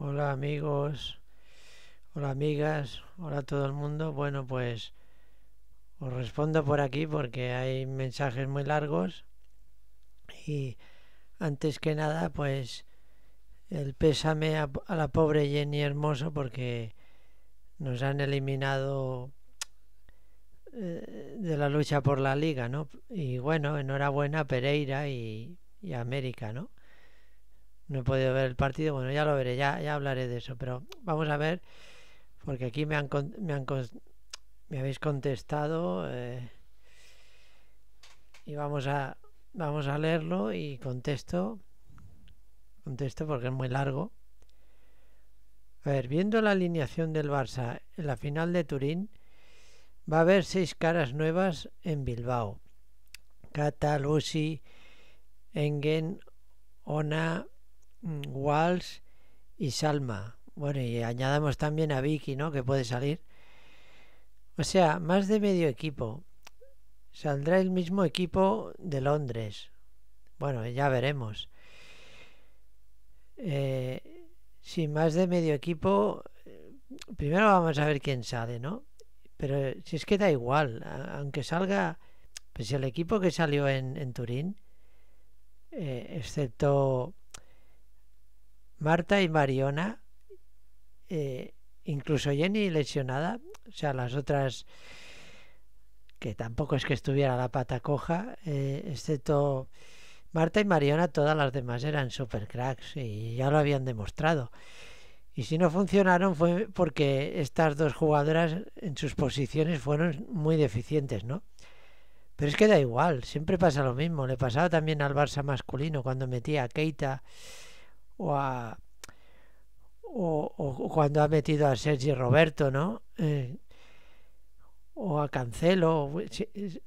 Hola amigos, hola amigas, hola todo el mundo. Bueno, pues os respondo por aquí porque hay mensajes muy largos y antes que nada, pues el pésame a, la pobre Jenny Hermoso porque nos han eliminado eh, de la lucha por la liga, ¿no? Y bueno, enhorabuena Pereira y, América, ¿no? no he podido ver el partido, bueno, ya lo veré, ya, ya hablaré de eso, pero vamos a ver, porque aquí me han, me, han, me habéis contestado eh, y vamos a, vamos a leerlo y contesto, contesto porque es muy largo. A ver, viendo la alineación del Barça en la final de Turín, va a haber seis caras nuevas en Bilbao. Cata, Lucy, Engen, Ona, Mm, Walsh y Salma. Bueno, y añadamos también a Vicky, ¿no? Que puede salir. O sea, más de medio equipo. Saldrá el mismo equipo de Londres. Bueno, ya veremos. Eh, si más de medio equipo, eh, primero vamos a ver quién sale, ¿no? Pero si es que da igual, aunque salga, pues el equipo que salió en, Turín, eh, excepto Marta y Mariona, eh, incluso Jenny lesionada, o sea, las otras que tampoco es que estuviera la pata coja, eh, excepto Marta y Mariona, todas las demás eran super cracks y ya lo habían demostrado. Y si no funcionaron fue porque estas dos jugadoras en sus posiciones fueron muy deficientes, ¿no? Pero es que da igual, siempre pasa lo mismo. Le pasaba también al Barça masculino cuando metía a Keita o cuando ha metido a Sergi Roberto, ¿no? Eh, o a Cancelo,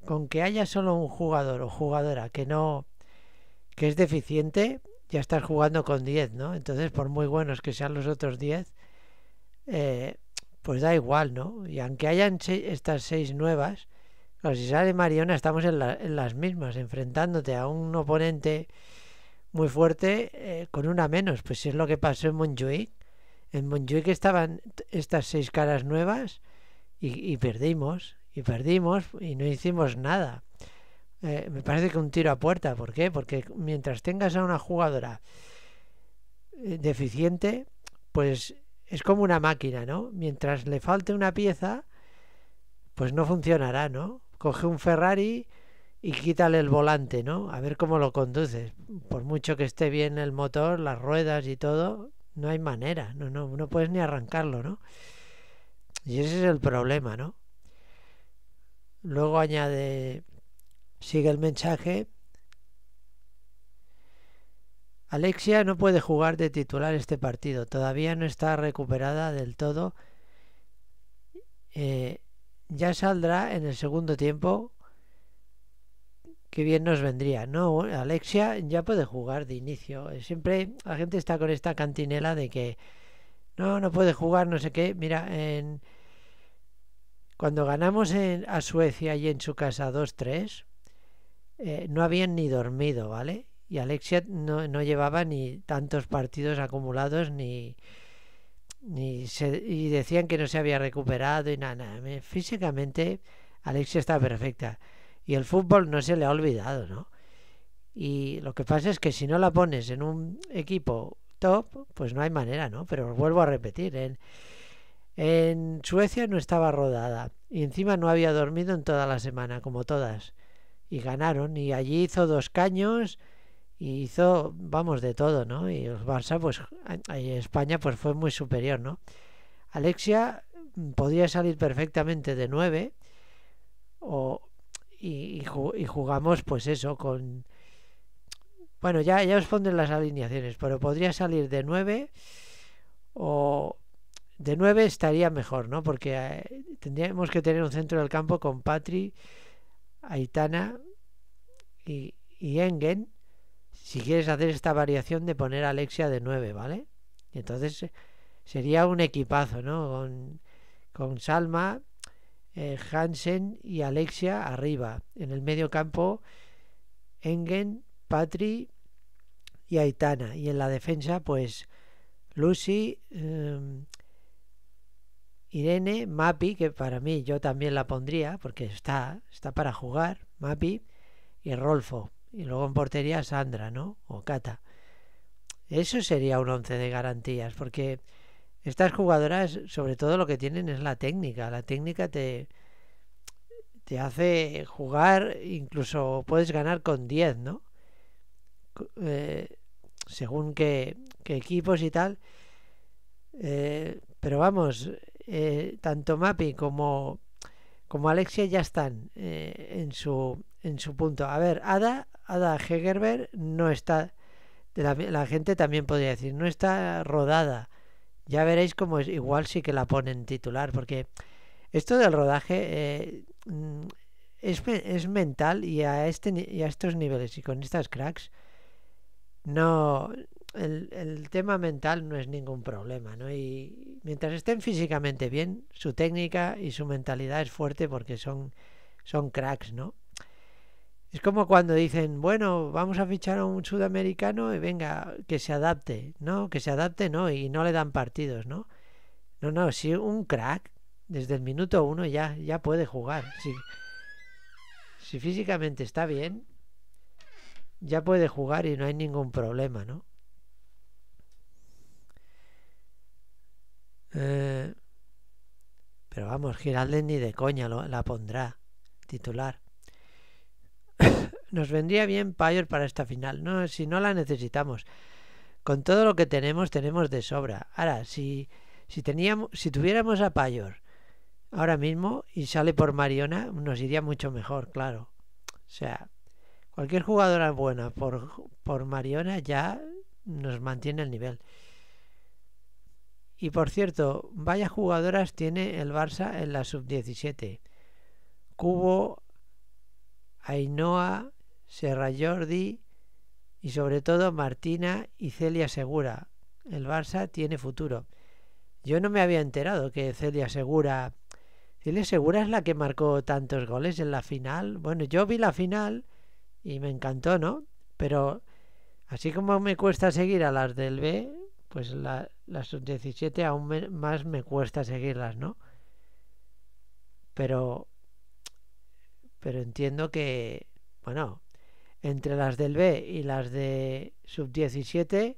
con que haya solo un jugador o jugadora que no que es deficiente, ya estás jugando con 10, ¿no? Entonces, por muy buenos que sean los otros 10, eh, pues da igual, ¿no? Y aunque hayan estas seis nuevas, si sale Mariona, estamos en las mismas, enfrentándote a un oponente muy fuerte eh, con una menos, pues es lo que pasó en Montjuic. En Montjuic estaban estas seis caras nuevas y, perdimos, y perdimos y no hicimos nada. Eh, me parece que un tiro a puerta, ¿por qué? Porque mientras tengas a una jugadora eh, deficiente, pues es como una máquina, ¿no? Mientras le falte una pieza, pues no funcionará, ¿no? Coge un Ferrari y quítale el volante, ¿no? A ver cómo lo conduces. Por mucho que esté bien el motor, las ruedas y todo, no hay manera, no, no, no puedes ni arrancarlo, ¿no? Y ese es el problema, ¿no? Luego añade, sigue el mensaje. Alexia no puede jugar de titular este partido, todavía no está recuperada del todo. Eh, ya saldrá en el segundo tiempo que bien nos vendría. No, Alexia ya puede jugar de inicio. Siempre la gente está con esta cantinela de que no, no puede jugar, no sé qué. Mira, en... cuando ganamos en, a Suecia y en su casa 2-3, eh, no habían ni dormido, ¿vale? Y Alexia no, no llevaba ni tantos partidos acumulados ni... ni se... y decían que no se había recuperado y nada. Físicamente Alexia está perfecta y el fútbol no se le ha olvidado, ¿no? Y lo que pasa es que si no la pones en un equipo top, pues no hay manera, ¿no? Pero vuelvo a repetir, en, en Suecia no estaba rodada y encima no había dormido en toda la semana, como todas. Y ganaron y allí hizo dos caños y hizo, vamos, de todo, ¿no? Y el Barça, pues, y España, pues fue muy superior, ¿no? Alexia mm, podía salir perfectamente de nueve o y, jugamos pues eso con bueno ya ya os pondré las alineaciones pero podría salir de 9 o de 9 estaría mejor no porque eh, tendríamos que tener un centro del campo con Patri Aitana y, Engen si quieres hacer esta variación de poner a Alexia de 9 vale Y entonces eh, sería un equipazo no con, con Salma eh, Hansen y Alexia arriba. En el medio campo, Engen, Patri y Aitana. Y en la defensa, pues Lucy, em, Irene, Mapi, que para mí yo también la pondría, porque está, está para jugar, Mapi, y Rolfo. Y luego en portería Sandra, ¿no? O Cata. Eso sería un once de garantías, porque estas jugadoras, sobre todo lo que tienen es la técnica. La técnica te, te hace jugar, incluso puedes ganar con 10, ¿no? Eh, según qué, equipos y tal. Eh, pero vamos, eh, tanto Mapi como, como Alexia ya están en, su, en su punto. A ver, Ada, Ada Hegerberg no está, la gente también podría decir, no está rodada ya veréis cómo es, igual sí que la ponen titular, porque esto del rodaje eh, mm, es, mental y a, este, y a estos niveles y con estas cracks, no, el, el, tema mental no es ningún problema, ¿no? Y mientras estén físicamente bien, su técnica y su mentalidad es fuerte porque son, son cracks, ¿no? Es como cuando dicen, bueno, vamos a fichar a un sudamericano y venga, que se adapte, ¿no? Que se adapte, ¿no? Y no le dan partidos, ¿no? No, no, si un crack, desde el minuto uno ya, ya puede jugar. Si, si físicamente está bien, ya puede jugar y no hay ningún problema, ¿no? Eh, pero vamos, giraldini ni de coña la pondrá titular nos vendría bien Payor para esta final, no, si no la necesitamos. Con todo lo que tenemos, tenemos de sobra. Ahora, si, si, teníamos, si tuviéramos a Payor ahora mismo y sale por Mariona, nos iría mucho mejor, claro. O sea, cualquier jugadora buena por, por Mariona ya nos mantiene el nivel. Y por cierto, vaya jugadoras tiene el Barça en la sub-17. Cubo, Ainhoa, Serra Jordi y sobre todo Martina y Celia Segura. El Barça tiene futuro. Yo no me había enterado que Celia Segura... Celia Segura es la que marcó tantos goles en la final. Bueno, yo vi la final y me encantó, ¿no? Pero así como me cuesta seguir a las del B, pues las 17 aún más me cuesta seguirlas, ¿no? Pero, pero entiendo que, bueno, entre las del B y las de sub-17,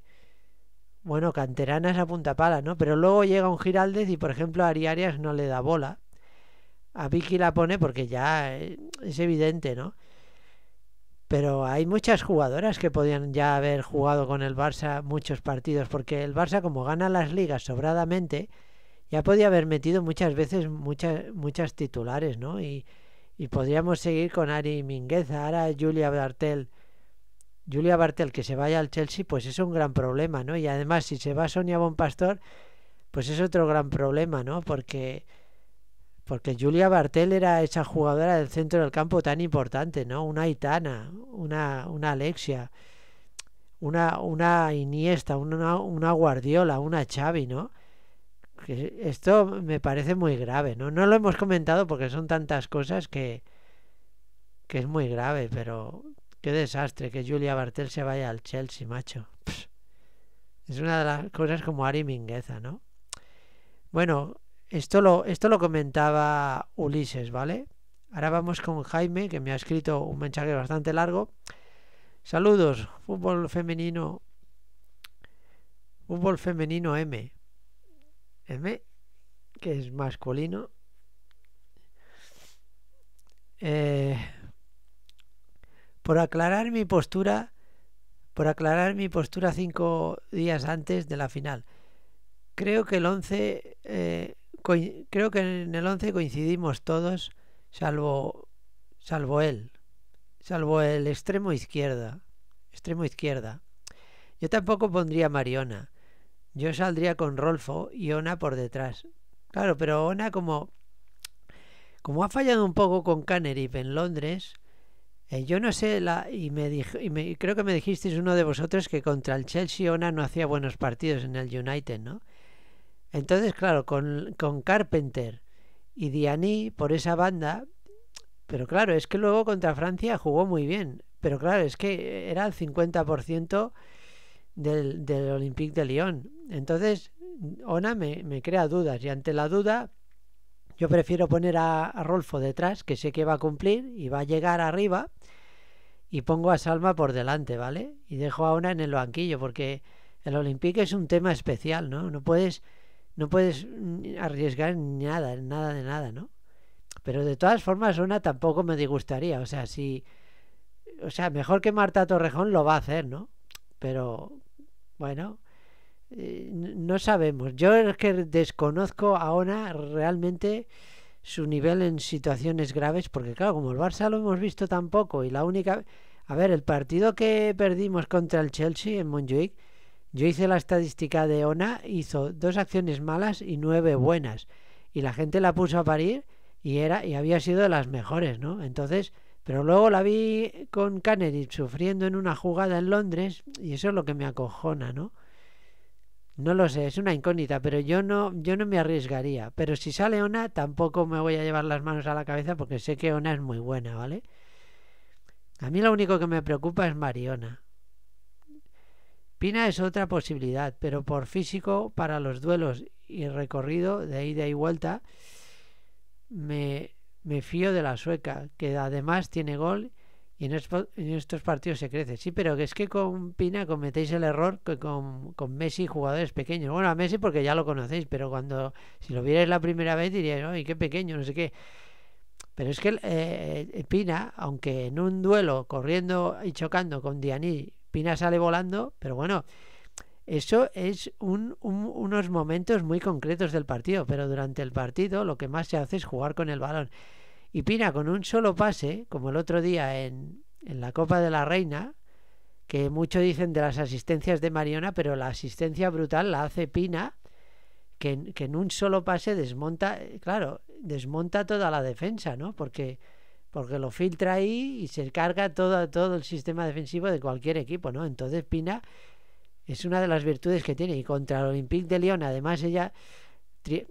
bueno, canteranas a punta pala, ¿no? Pero luego llega un Giraldez y, por ejemplo, Ariarias Arias no le da bola. A Vicky la pone porque ya eh, es evidente, ¿no? Pero hay muchas jugadoras que podían ya haber jugado con el Barça muchos partidos, porque el Barça, como gana las ligas sobradamente, ya podía haber metido muchas veces muchas, muchas titulares, ¿no? Y, y podríamos seguir con Ari Minguez ahora Julia Bartel. Julia Bartel que se vaya al Chelsea, pues es un gran problema, ¿no? Y además, si se va Sonia Bonpastor, pues es otro gran problema, ¿no? Porque, porque Julia Bartel era esa jugadora del centro del campo tan importante, ¿no? Una Itana, una, una Alexia, una, una Iniesta, una, una Guardiola, una Xavi, ¿no? esto me parece muy grave, ¿no? No lo hemos comentado porque son tantas cosas que, que es muy grave, pero qué desastre que Julia Bartel se vaya al Chelsea, macho. Es una de las cosas como Ari Mingueza, ¿no? Bueno, esto lo, esto lo comentaba Ulises, ¿vale? Ahora vamos con Jaime, que me ha escrito un mensaje bastante largo. Saludos, fútbol femenino. Fútbol femenino M. M, que es masculino. Eh, por aclarar mi postura, por aclarar mi postura cinco días antes de la final. Creo que el 11, eh, creo que en el 11 coincidimos todos, salvo, salvo él, salvo el extremo izquierda, extremo izquierda. Yo tampoco pondría Mariona yo saldría con Rolfo y Ona por detrás. Claro, pero Ona como, como ha fallado un poco con Caneriff en Londres, eh, yo no sé, la, y, me y creo que me dijisteis uno de vosotros que contra el Chelsea Ona no hacía buenos partidos en el United, ¿no? Entonces, claro, con, con Carpenter y Diani por esa banda, pero claro, es que luego contra Francia jugó muy bien, pero claro, es que era el 50% del, del Olympique de Lyon. Entonces, Ona me, crea dudas y ante la duda yo prefiero poner a, Rolfo detrás, que sé que va a cumplir y va a llegar arriba, y pongo a Salma por delante, ¿vale? Y dejo a Ona en el banquillo, porque el Olympique es un tema especial, ¿no? No puedes, no puedes mm, arriesgar nada, nada de nada, ¿no? Pero de todas formas, Ona tampoco me disgustaría, o sea, si... O sea, mejor que Marta Torrejón lo va a hacer, ¿no? Pero bueno, eh, no sabemos. Yo es que desconozco a Ona realmente su nivel en situaciones graves, porque claro, como el Barça lo hemos visto tampoco y la única... A ver, el partido que perdimos contra el Chelsea en Montjuic, yo hice la estadística de Ona, hizo dos acciones malas y nueve buenas. Y la gente la puso a parir y, era, y había sido de las mejores, ¿no? Entonces, pero luego la vi con Kennedy sufriendo en una jugada en Londres y eso es lo que me acojona, ¿no? No lo sé, es una incógnita, pero yo no, yo no me arriesgaría. Pero si sale Ona, tampoco me voy a llevar las manos a la cabeza porque sé que Ona es muy buena, ¿vale? A mí lo único que me preocupa es Mariona. Pina es otra posibilidad, pero por físico, para los duelos y recorrido de ida y vuelta, me, me fío de la sueca, que además tiene gol y en, estos partidos se crece. Sí, pero es que con Pina cometéis el error que con, Messi jugadores pequeños. Bueno, a Messi porque ya lo conocéis, pero cuando si lo vierais la primera vez diríais, ¡ay, qué pequeño! No sé qué. Pero es que eh, Pina, aunque en un duelo corriendo y chocando con Dianí, Pina sale volando, pero bueno, eso es unos momentos muy concretos del partido, pero durante el partido lo que más se hace es jugar con el balón. Y Pina con un solo pase, como el otro día en, en la Copa de la Reina, que muchos dicen de las asistencias de Mariona, pero la asistencia brutal la hace Pina, que, en un solo pase desmonta, eh, claro, desmonta toda la defensa, ¿no? Porque, porque lo filtra ahí y se carga todo, todo el sistema defensivo de cualquier equipo, ¿no? Entonces Pina es una de las virtudes que tiene. Y contra el Olympique de Lyon, además, ella.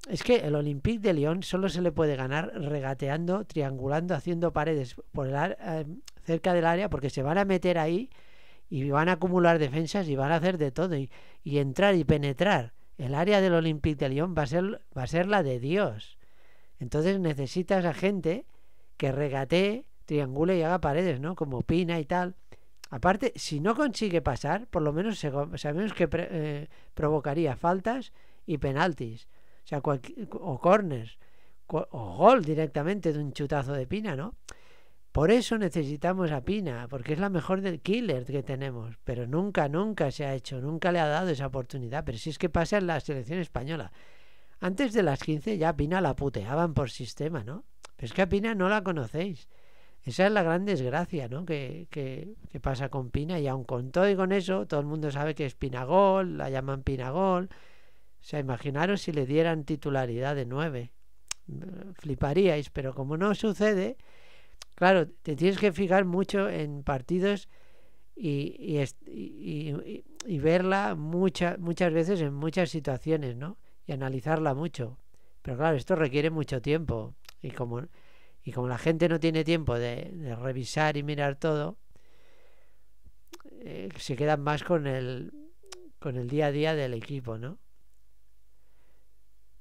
Es que el Olympique de Lyon solo se le puede ganar regateando, triangulando, haciendo paredes por el eh, cerca del área, porque se van a meter ahí y van a acumular defensas y van a hacer de todo. Y, entrar y penetrar el área del Olympique de Lyon va a ser, va a ser la de Dios. Entonces necesitas a gente que regatee, triangule y haga paredes, ¿no? Como Pina y tal. Aparte, si no consigue pasar, por lo menos sabemos que eh, provocaría faltas y penaltis, o, sea, o corners, o gol directamente de un chutazo de Pina, ¿no? Por eso necesitamos a Pina, porque es la mejor del killer que tenemos, pero nunca, nunca se ha hecho, nunca le ha dado esa oportunidad, pero si es que pasa en la selección española. Antes de las 15 ya Pina la puteaban por sistema, ¿no? Pero es que a Pina no la conocéis. Esa es la gran desgracia ¿no? que, que, pasa con Pina y aún con todo y con eso, todo el mundo sabe que es Pinagol, la llaman Pinagol. O sea, imaginaros si le dieran titularidad de nueve. Mm, fliparíais, pero como no sucede, claro, te tienes que fijar mucho en partidos y, verla muchas muchas veces en muchas situaciones, ¿no? Y analizarla mucho. Pero claro, esto requiere mucho tiempo. Y como y como la gente no tiene tiempo de, revisar y mirar todo, eh, se quedan más con el, con el día a día del equipo, ¿no?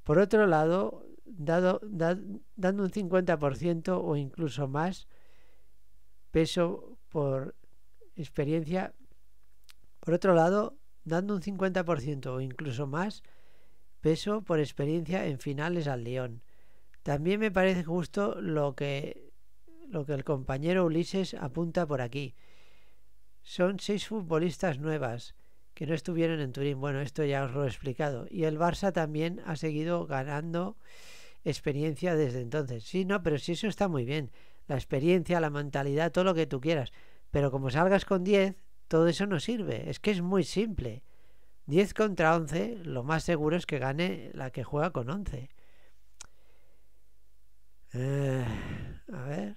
Por otro lado, dando un 50% o incluso más peso por experiencia, por otro lado, dando un 50% o incluso más peso por experiencia en finales al León también me parece justo lo que, lo que el compañero Ulises apunta por aquí. Son seis futbolistas nuevas que no estuvieron en Turín. Bueno, esto ya os lo he explicado. Y el Barça también ha seguido ganando experiencia desde entonces. Sí, no, pero sí eso está muy bien. La experiencia, la mentalidad, todo lo que tú quieras. Pero como salgas con 10, todo eso no sirve. Es que es muy simple. 10 contra 11, lo más seguro es que gane la que juega con 11. Eh, a ver.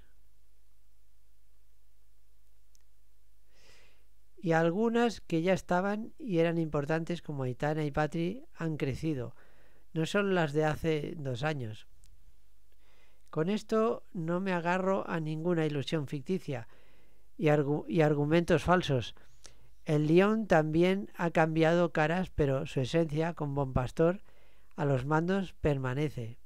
Y algunas que ya estaban y eran importantes como Aitana y Patri han crecido. No son las de hace dos años. Con esto no me agarro a ninguna ilusión ficticia y, y argumentos falsos. El León también ha cambiado caras, pero su esencia, con Bon Pastor, a los mandos permanece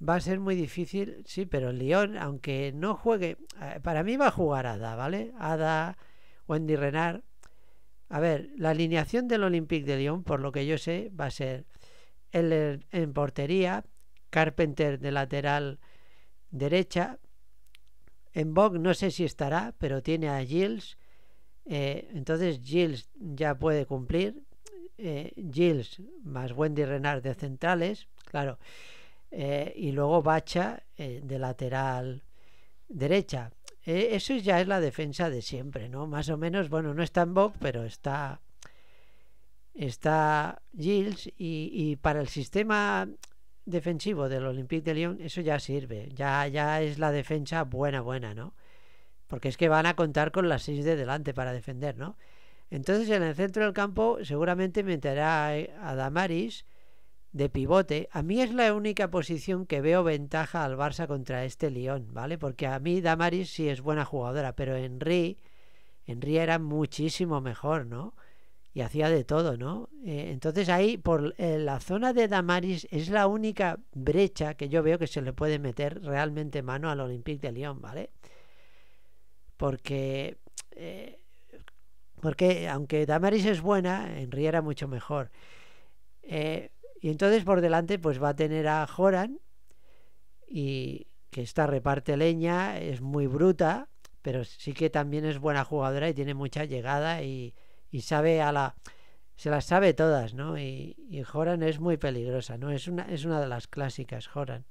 va a ser muy difícil, sí, pero el Lyon, aunque no juegue, eh, para mí va a jugar Ada, ¿vale? Ada, Wendy Renard. A ver, la alineación del Olympique de Lyon, por lo que yo sé, va a ser el en portería, Carpenter de lateral derecha, en Bog no sé si estará, pero tiene a Gilles. Eh, entonces Gilles ya puede cumplir. Eh, Gilles más Wendy Renard de centrales, claro. Eh, y luego Bacha eh, de lateral derecha. E, eso ya es la defensa de siempre, ¿no? Más o menos, bueno, no está en Bock, pero está, está Gilles y, para el sistema defensivo del Olympique de Lyon eso ya sirve, ya, ya es la defensa buena, buena, ¿no? Porque es que van a contar con las seis de delante para defender, ¿no? Entonces en el centro del campo seguramente meterá eh, a Damaris de pivote, a mí es la única posición que veo ventaja al Barça contra este Lyon, ¿vale? Porque a mí Damaris sí es buena jugadora, pero Henry, Henry era muchísimo mejor, ¿no? Y hacía de todo, ¿no? Eh, entonces ahí, por eh, la zona de Damaris, es la única brecha que yo veo que se le puede meter realmente mano al Olympique de Lyon, ¿vale? Porque... Eh, porque aunque Damaris es buena, Henry era mucho mejor. Eh, y entonces por delante pues va a tener a Joran, y que esta reparte leña, es muy bruta, pero sí que también es buena jugadora y tiene mucha llegada y, sabe a la... Se las sabe todas, ¿no? Y, Joran es muy peligrosa, ¿no? Es una, es una de las clásicas, Joran.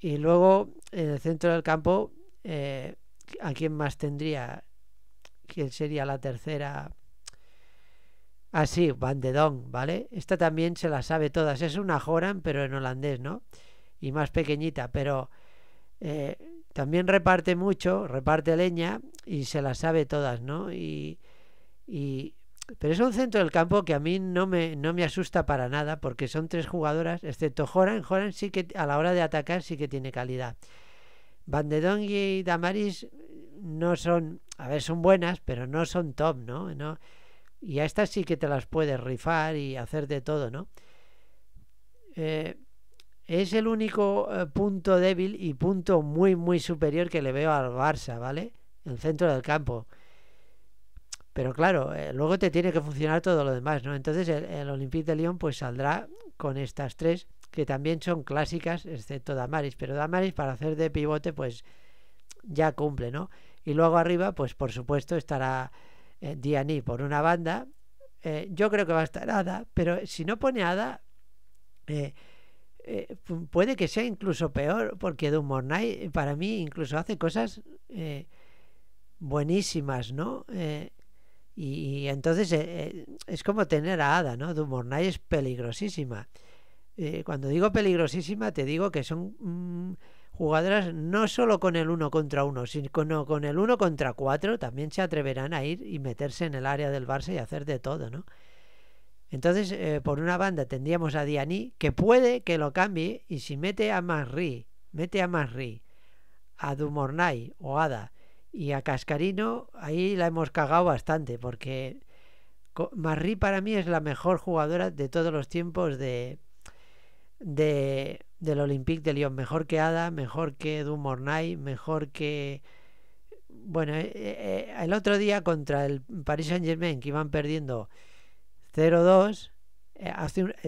Y luego, en el centro del campo, eh, ¿a quién más tendría? ¿Quién sería la tercera? Así, ah, Van de ¿vale? Esta también se la sabe todas. Es una Joran, pero en holandés, ¿no? Y más pequeñita, pero eh, también reparte mucho, reparte leña y se la sabe todas, ¿no? Y, pero es un centro del campo que a mí no me, no me asusta para nada, porque son tres jugadoras, excepto Joran. Joran sí que a la hora de atacar sí que tiene calidad. Van de y Damaris no son, a ver, son buenas, pero no son top, ¿no? no y a estas sí que te las puedes rifar y hacer de todo, ¿no? Eh, es el único eh, punto débil y punto muy, muy superior que le veo al Barça, ¿vale? El centro del campo. Pero claro, eh, luego te tiene que funcionar todo lo demás, ¿no? Entonces el, el Olympique de Lyon pues saldrá con estas tres, que también son clásicas, excepto Damaris. Pero Damaris para hacer de pivote pues ya cumple, ¿no? Y luego arriba pues por supuesto estará eh, e por una banda. Eh, yo creo que va a estar Ada, pero si no pone Ada, eh, eh, puede que sea incluso peor, porque Doom Night para mí incluso hace cosas buenísimas, ¿no? Y, entonces es como tener a Ada, ¿no? Doom es peligrosísima. cuando digo peligrosísima, te digo que son... Mm, jugadoras no solo con el uno contra uno, sino con, el 1 contra 4 también se atreverán a ir y meterse en el área del Barça y hacer de todo, ¿no? Entonces, eh, por una banda tendríamos a Diani, que puede que lo cambie, y si mete a Marri, mete a Marri, a Dumornay o Ada y a Cascarino, ahí la hemos cagado bastante, porque Marri para mí es la mejor jugadora de todos los tiempos de, de del Olympique de Lyon, mejor que Ada, mejor que Dumornay, mejor que... Bueno, eh, eh, eh, el otro día contra el Paris Saint Germain, que iban perdiendo 0-2,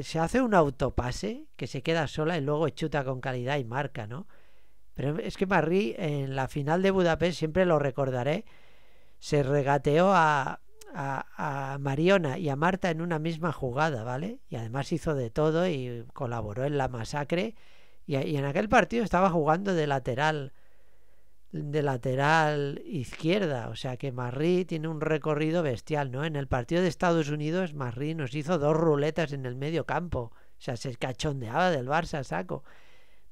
se hace un autopase que se queda sola y luego chuta con calidad y marca, ¿no? Pero es que Marri en la final de Budapest, siempre lo recordaré, se regateó a a, Mariona y a Marta en una misma jugada, ¿vale? Y además hizo de todo y colaboró en la masacre. Y, en aquel partido estaba jugando de lateral, de lateral izquierda. O sea que Marri tiene un recorrido bestial, ¿no? En el partido de Estados Unidos, Marri nos hizo dos ruletas en el medio campo. O sea, se cachondeaba del Barça, saco.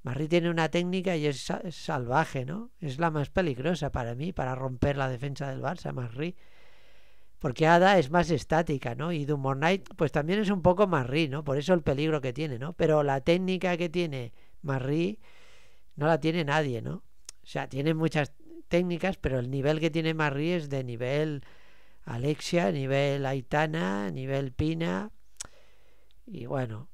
Marri tiene una técnica y es salvaje, ¿no? Es la más peligrosa para mí, para romper la defensa del Barça, Marri porque Ada es más estática, ¿no? Y Dumor Knight pues también es un poco Marri, ¿no? Por eso el peligro que tiene, ¿no? Pero la técnica que tiene Marri no la tiene nadie, ¿no? O sea, tiene muchas técnicas, pero el nivel que tiene Marri es de nivel Alexia, nivel Aitana, nivel Pina y bueno,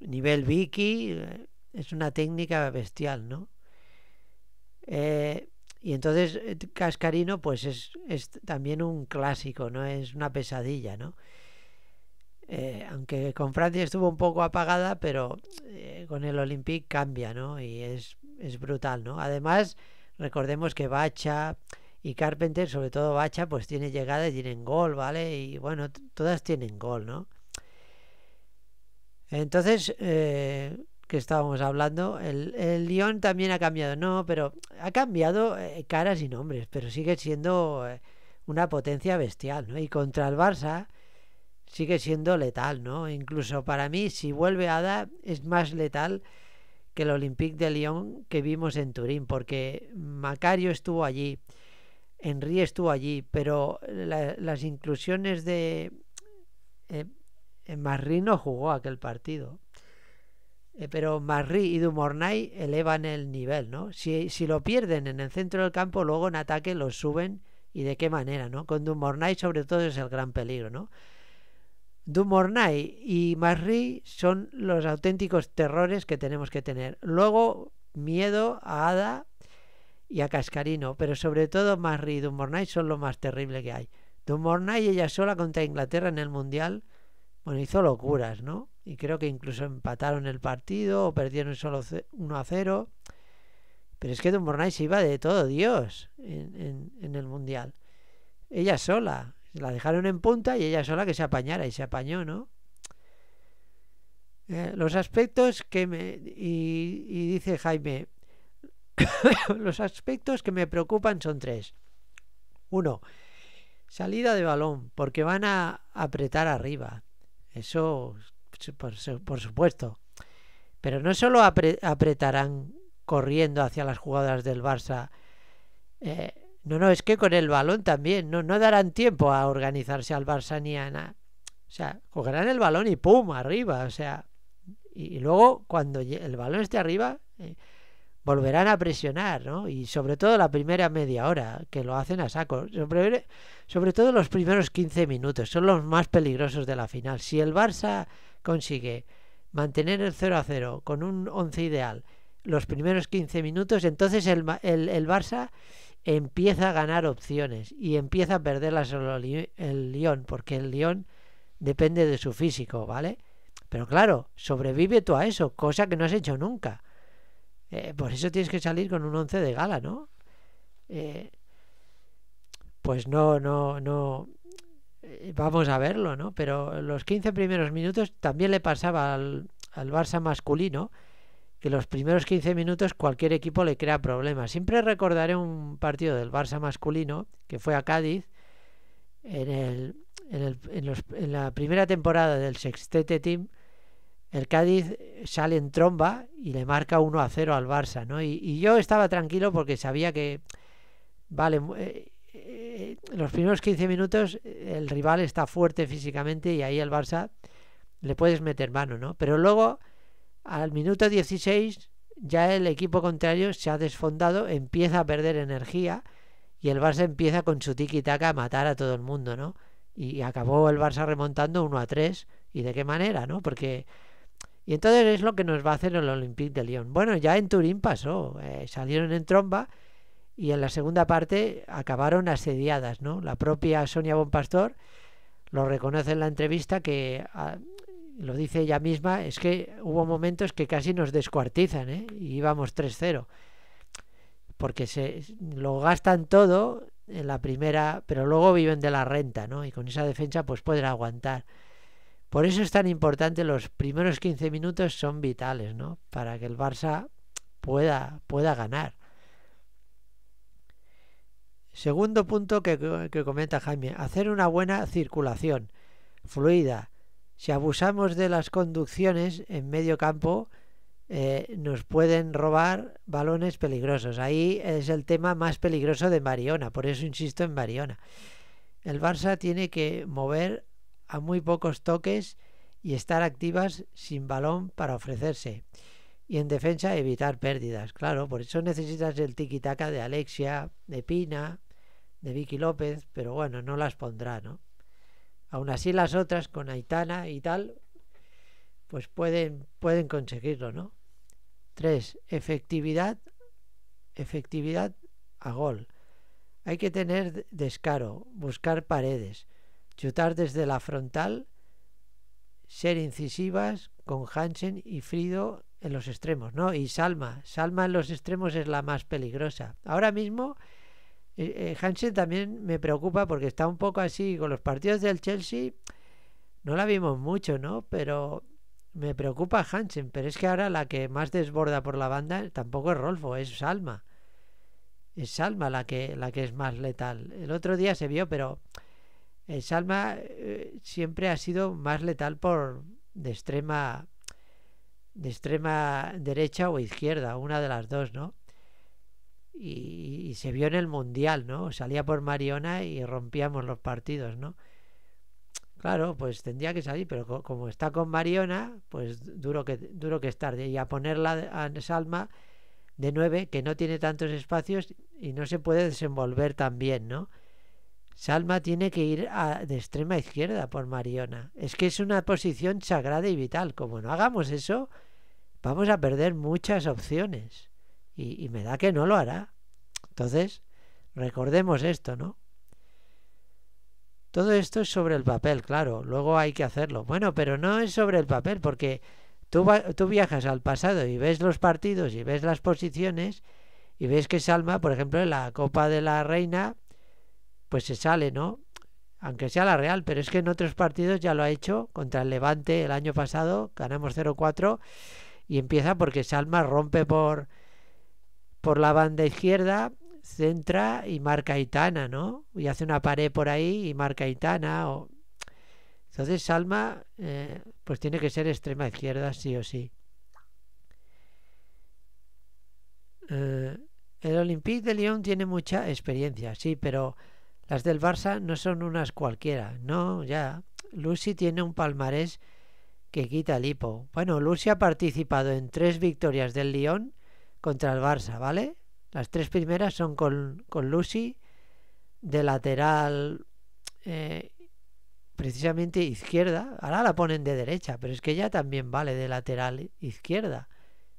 nivel Vicky, eh, es una técnica bestial, ¿no? Eh, y entonces eh, Cascarino pues es, también un clásico, no es una pesadilla, ¿no? Eh, aunque con Francia estuvo un poco apagada, pero eh, con el Olympique cambia, ¿no? Y es, es brutal, ¿no? Además, recordemos que Bacha y Carpenter, sobre todo Bacha, pues tiene llegada y tienen gol, ¿vale? Y bueno, todas tienen gol, ¿no? Entonces, que estábamos hablando, el, el también ha cambiado, no, pero ha cambiado eh, caras y nombres, pero sigue siendo eh, una potencia bestial, ¿no? Y contra el Barça sigue siendo letal, ¿no? Incluso para mí, si vuelve Ada, es más letal que el Olympique de Lyon que vimos en Turín, porque Macario estuvo allí, Henry estuvo allí, pero las inclusiones de... Eh, eh no jugó aquel partido. Eh, pero Marri y Dumornay elevan el nivel, ¿no? Si, lo pierden en el centro del campo, luego en ataque lo suben y de qué manera, ¿no? Con Dumornay sobre todo es el gran peligro, ¿no? Dumornay y Marri son los auténticos terrores que tenemos que tener. Luego, miedo a Ada y a Cascarino, pero sobre todo Marri y Dumornay son lo más terrible que hay. Dumornay ella sola contra Inglaterra en el Mundial, bueno, hizo locuras, ¿no? y creo que incluso empataron el partido o perdieron solo 1 a 0. Pero es que Don se iba de todo Dios en, el Mundial. Ella sola. La dejaron en punta y ella sola que se apañara y se apañó, ¿no? Eh, los aspectos que me... y dice Jaime, los aspectos que me preocupan son tres. Uno, salida de balón, porque van a apretar arriba. Eso por, supuesto. Pero no solo apretarán corriendo hacia las jugadoras del Barça. Eh, no, no, es que con el balón también. No, no darán tiempo a organizarse al Barça ni a nada. O sea, cogerán el balón y ¡pum! arriba. O sea, y, luego cuando el balón esté arriba, eh, volverán a presionar, ¿no? Y sobre todo la primera media hora, que lo hacen a saco. Sobre, sobre todo los primeros 15 minutos, son los más peligrosos de la final. Si el Barça consigue mantener el 0 a 0 con un 11 ideal los primeros 15 minutos, entonces el, el Barça empieza a ganar opciones y empieza a perderlas el Lyon, porque el Lyon depende de su físico, ¿vale? Pero claro, sobrevive tú a eso, cosa que no has hecho nunca. Eh, por eso tienes que salir con un 11 de gala, ¿no? Eh, pues no, no, no. Eh, vamos a verlo, ¿no? Pero los 15 primeros minutos también le pasaba al, al Barça masculino que los primeros 15 minutos cualquier equipo le crea problemas. Siempre recordaré un partido del Barça masculino que fue a Cádiz en, el, en, el, en, los, en la primera temporada del Sextete Team. El Cádiz sale en tromba y le marca 1 a 0 al Barça, ¿no? Y, y yo estaba tranquilo porque sabía que, vale, eh, eh, los primeros 15 minutos el rival está fuerte físicamente y ahí el Barça le puedes meter mano, ¿no? Pero luego al minuto 16 ya el equipo contrario se ha desfondado, empieza a perder energía y el Barça empieza con su tiki-taka a matar a todo el mundo, ¿no? Y acabó el Barça remontando 1 a 3 y de qué manera, ¿no? Porque y entonces es lo que nos va a hacer el Olympique de Lyon. Bueno, ya en Turín pasó, eh, salieron en tromba y en la segunda parte acabaron asediadas. ¿no? La propia Sonia Bonpastor lo reconoce en la entrevista que ah, lo dice ella misma, es que hubo momentos que casi nos descuartizan ¿eh? y íbamos 3-0. Porque se, lo gastan todo en la primera, pero luego viven de la renta, ¿no? Y con esa defensa pues pueden aguantar. Por eso es tan importante, los primeros 15 minutos son vitales, ¿no? Para que el Barça pueda, pueda ganar. Segundo punto que, comenta Jaime, hacer una buena circulación fluida. Si abusamos de las conducciones en medio campo, eh, nos pueden robar balones peligrosos. Ahí es el tema más peligroso de Mariona, por eso insisto en Mariona. El Barça tiene que mover a muy pocos toques y estar activas sin balón para ofrecerse y en defensa evitar pérdidas. Claro, por eso necesitas el tiki-taka de Alexia, de Pina, de Vicky López, pero bueno, no las pondrá, ¿no? Aún así las otras con Aitana y tal, pues pueden, pueden conseguirlo, ¿no? Tres, Efectividad, efectividad a gol. Hay que tener descaro, buscar paredes, chutar desde la frontal, ser incisivas con Hansen y Frido en los extremos, ¿no? Y Salma, Salma en los extremos es la más peligrosa. Ahora mismo eh, eh, Hansen también me preocupa porque está un poco así con los partidos del Chelsea. No la vimos mucho, ¿no? Pero me preocupa Hansen, pero es que ahora la que más desborda por la banda tampoco es Rolfo, es Salma. Es Salma la que, la que es más letal. El otro día se vio, pero eh, Salma siempre ha sido más letal por de extrema de extrema derecha o izquierda, una de las dos, ¿no? Y, se vio en el Mundial, ¿no? Salía por Mariona y rompíamos los partidos, ¿no? Claro, pues tendría que salir, pero como está con Mariona, pues duro que, duro que estar. Y a ponerla a Salma de nueve que no tiene tantos espacios y no se puede desenvolver tan bien, ¿no? Salma tiene que ir a, de extrema izquierda por Mariona. Es que es una posición sagrada y vital. Como no hagamos eso, vamos a perder muchas opciones. Y, me da que no lo hará. Entonces, recordemos esto, ¿no? Todo esto es sobre el papel, claro. Luego hay que hacerlo. Bueno, pero no es sobre el papel, porque tú, tú viajas al pasado y ves los partidos y ves las posiciones y ves que Salma, por ejemplo, en la Copa de la Reina pues se sale, ¿no? Aunque sea la Real, pero es que en otros partidos ya lo ha hecho contra el Levante el año pasado, ganamos 0-4 y empieza porque Salma rompe por por la banda izquierda, centra y marca Itana, ¿no? Y hace una pared por ahí y marca Itana entonces Salma eh, pues tiene que ser extrema izquierda sí o sí. Eh, el Olympique de Lyon tiene mucha experiencia, sí, pero las del Barça no son unas cualquiera, no, ya. Lucy tiene un palmarés que quita el hipo. Bueno, Lucy ha participado en tres victorias del Lyon contra el Barça, ¿vale? Las tres primeras son con, Lucy de lateral eh, precisamente izquierda. Ahora la ponen de derecha, pero es que ella también vale de lateral izquierda.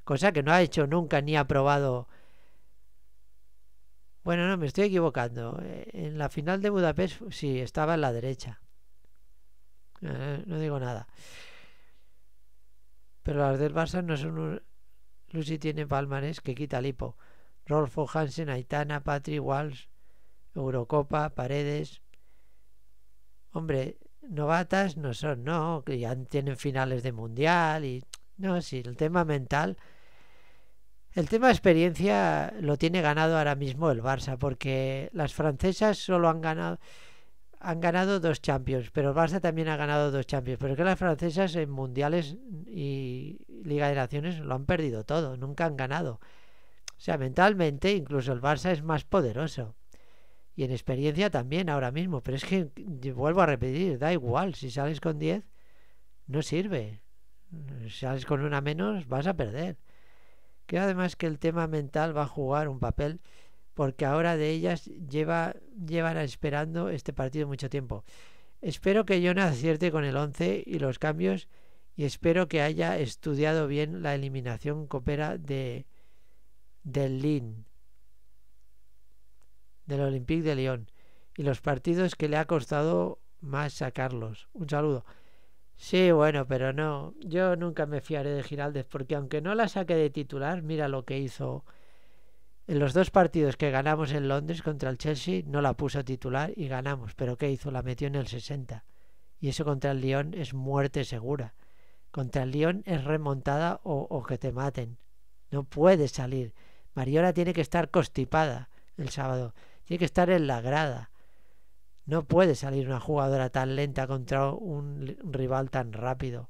Cosa que no ha hecho nunca ni ha probado bueno, no, me estoy equivocando. Eh, en la final de Budapest sí, estaba en la derecha. No, digo nada. Pero las del Barça no son... Un... Lucy tiene palmares, que quita lipo. Rolfo Hansen, Aitana, Patrick Walsh, Eurocopa, Paredes. Hombre, novatas no son, no, que ya tienen finales de mundial y... No, sí, el tema mental el tema experiencia lo tiene ganado ahora mismo el Barça, porque las francesas solo han ganado han ganado dos Champions, pero el Barça también ha ganado dos Champions, pero es que las francesas en mundiales y Liga de Naciones lo han perdido todo, nunca han ganado. O sea, mentalmente incluso el Barça es más poderoso. Y en experiencia también ahora mismo, pero es que vuelvo a repetir, da igual, si sales con 10 no sirve. Si sales con una menos vas a perder. Creo además que el tema mental va a jugar un papel porque ahora de ellas lleva, llevan esperando este partido mucho tiempo. Espero que Jonah acierte con el 11 y los cambios y espero que haya estudiado bien la eliminación coopera de del Lin del Olympique de Lyon y los partidos que le ha costado más sacarlos. Un saludo. Sí, bueno, pero no. Yo nunca me fiaré de Giraldes porque aunque no la saque de titular, mira lo que hizo en los dos partidos que ganamos en Londres contra el Chelsea, no la puso titular y ganamos. Pero ¿qué hizo? La metió en el 60. Y eso contra el Lyon es muerte segura. Contra el Lyon es remontada o, o que te maten. No puedes salir. Mariola tiene que estar constipada el sábado. Tiene que estar en la grada. No puede salir una jugadora tan lenta contra un rival tan rápido.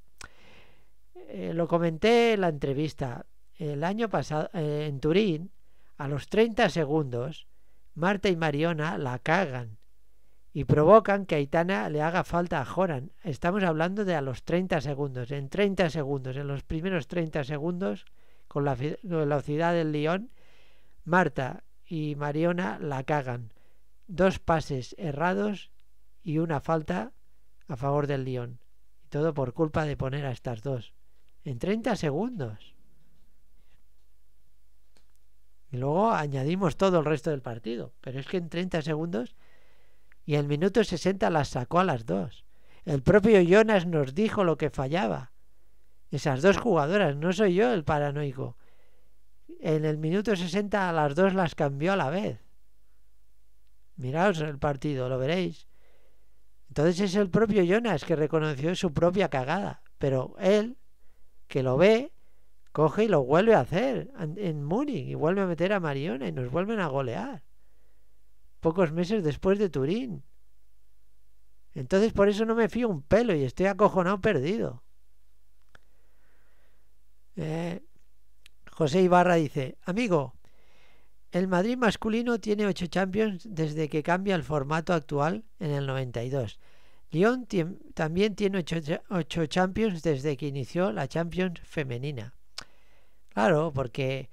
Eh, lo comenté en la entrevista. El año pasado, eh, en Turín, a los 30 segundos, Marta y Mariona la cagan y provocan que Aitana le haga falta a Joran. Estamos hablando de a los 30 segundos, en 30 segundos, en los primeros 30 segundos, con la velocidad del Lyon Marta y Mariona la cagan dos pases errados y una falta a favor del Lyon. Y todo por culpa de poner a estas dos. En 30 segundos. Y luego añadimos todo el resto del partido. Pero es que en 30 segundos y el minuto 60 las sacó a las dos. El propio Jonas nos dijo lo que fallaba. Esas dos jugadoras, no soy yo el paranoico. En el minuto 60 a las dos las cambió a la vez. Miraos el partido, lo veréis. Entonces es el propio Jonas que reconoció su propia cagada, pero él, que lo ve, coge y lo vuelve a hacer en Múnich y vuelve a meter a Mariona y nos vuelven a golear. Pocos meses después de Turín. Entonces por eso no me fío un pelo y estoy acojonado perdido. Eh, José Ibarra dice, amigo, el Madrid masculino tiene 8 Champions desde que cambia el formato actual en el 92. Lyon también tiene 8, Champions desde que inició la Champions femenina. Claro, porque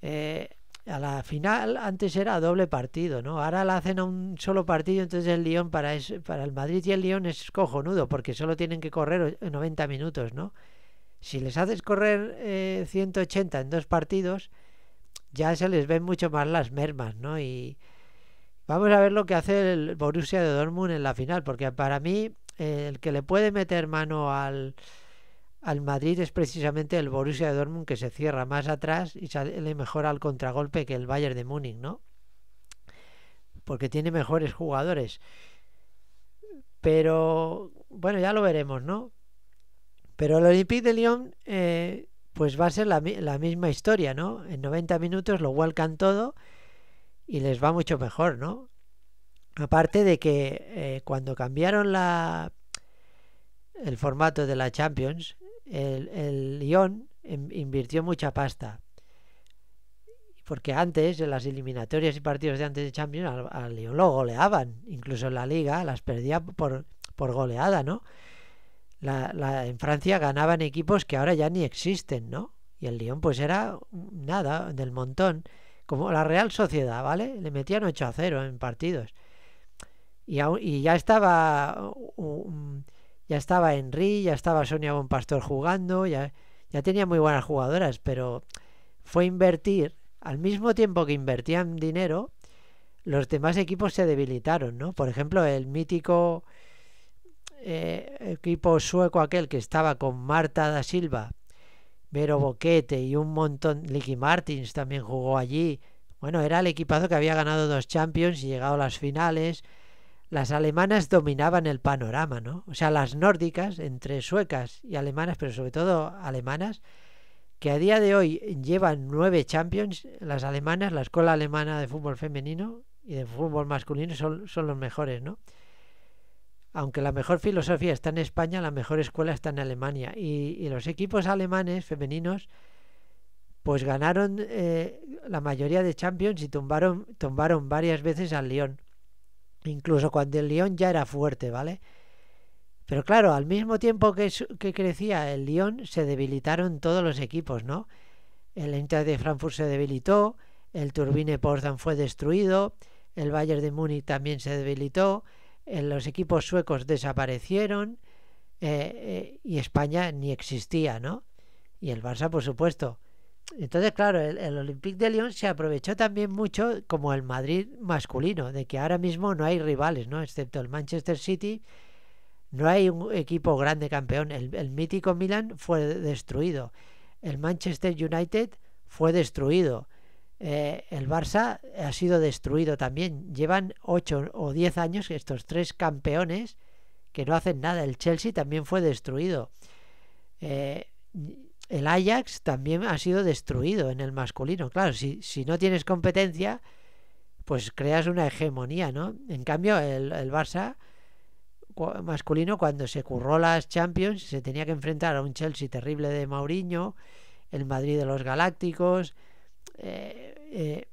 eh, a la final antes era doble partido, ¿no? Ahora la hacen a un solo partido, entonces el Lyon para, para el Madrid y el Lyon es cojonudo, porque solo tienen que correr 90 minutos, ¿no? Si les haces correr 180 eh, en dos partidos, ya se les ven mucho más las mermas, ¿no? Y vamos a ver lo que hace el Borussia de Dortmund en la final, porque para mí eh, el que le puede meter mano al, al Madrid es precisamente el Borussia de Dortmund que se cierra más atrás y sale mejor al contragolpe que el Bayern de Múnich, ¿no? Porque tiene mejores jugadores. Pero bueno, ya lo veremos, ¿no? Pero el Olympique de Lyon eh, pues va a ser la, misma historia, ¿no? En 90 minutos lo vuelcan todo y les va mucho mejor, ¿no? Aparte de que eh, cuando cambiaron la, el formato de la Champions, el, el Lyon em, invirtió mucha pasta. Porque antes, en las eliminatorias y partidos de antes de Champions, al, Lyon lo goleaban. Incluso en la liga las perdía por, por goleada, ¿no? la, en Francia ganaban equipos que ahora ya ni existen, ¿no? Y el Lyon pues era nada, del montón, como la Real Sociedad, ¿vale? Le metían 8 a 0 en partidos. Y, y ya estaba mm, ya estaba Henry, ya estaba Sonia Bonpastor jugando, ya, ya tenía muy buenas jugadoras, pero fue invertir, al mismo tiempo que invertían dinero, los demás equipos se debilitaron, ¿no? Por ejemplo, el mítico eh, equipo sueco aquel que estaba con Marta da Silva, Vero mm. Boquete y un montón, Licky Martins también jugó allí. Bueno, era el equipazo que había ganado dos Champions y llegado a las finales. Las alemanas dominaban el panorama, ¿no? O sea, las nórdicas, entre suecas y alemanas, pero sobre todo alemanas, que a día de hoy llevan nueve Champions, las alemanas, la escuela alemana de fútbol femenino y de fútbol masculino son los mejores, ¿no? aunque la mejor filosofía está en España, la mejor escuela está en Alemania. Y, los equipos alemanes femeninos, pues ganaron eh, la mayoría de Champions y tumbaron, varias veces al Lyon. Incluso cuando el Lyon ya era fuerte, ¿vale? Pero claro, al mismo tiempo que, crecía el Lyon, se debilitaron todos los equipos, ¿no? El Inter de Frankfurt se debilitó, el Turbine Potsdam fue destruido, el Bayern de Múnich también se debilitó, eh, los equipos suecos desaparecieron eh, eh, y España ni existía, ¿no? Y el Barça, por supuesto. Entonces, claro, el, Olympique de Lyon se aprovechó también mucho como el Madrid masculino, de que ahora mismo no hay rivales, ¿no? Excepto el Manchester City, no hay un equipo grande campeón. El, el mítico Milan fue destruido. El Manchester United fue destruido. Eh, el Barça ha sido destruido también. Llevan 8 o 10 años estos tres campeones que no hacen nada. El Chelsea también fue destruido. Eh, el Ajax también ha sido destruido en el masculino. Claro, si, si, no tienes competencia, pues creas una hegemonía, ¿no? En cambio, el, el Barça masculino cuando se curró las Champions se tenía que enfrentar a un Chelsea terrible de Mauriño, el Madrid de los Galácticos, eh, eh,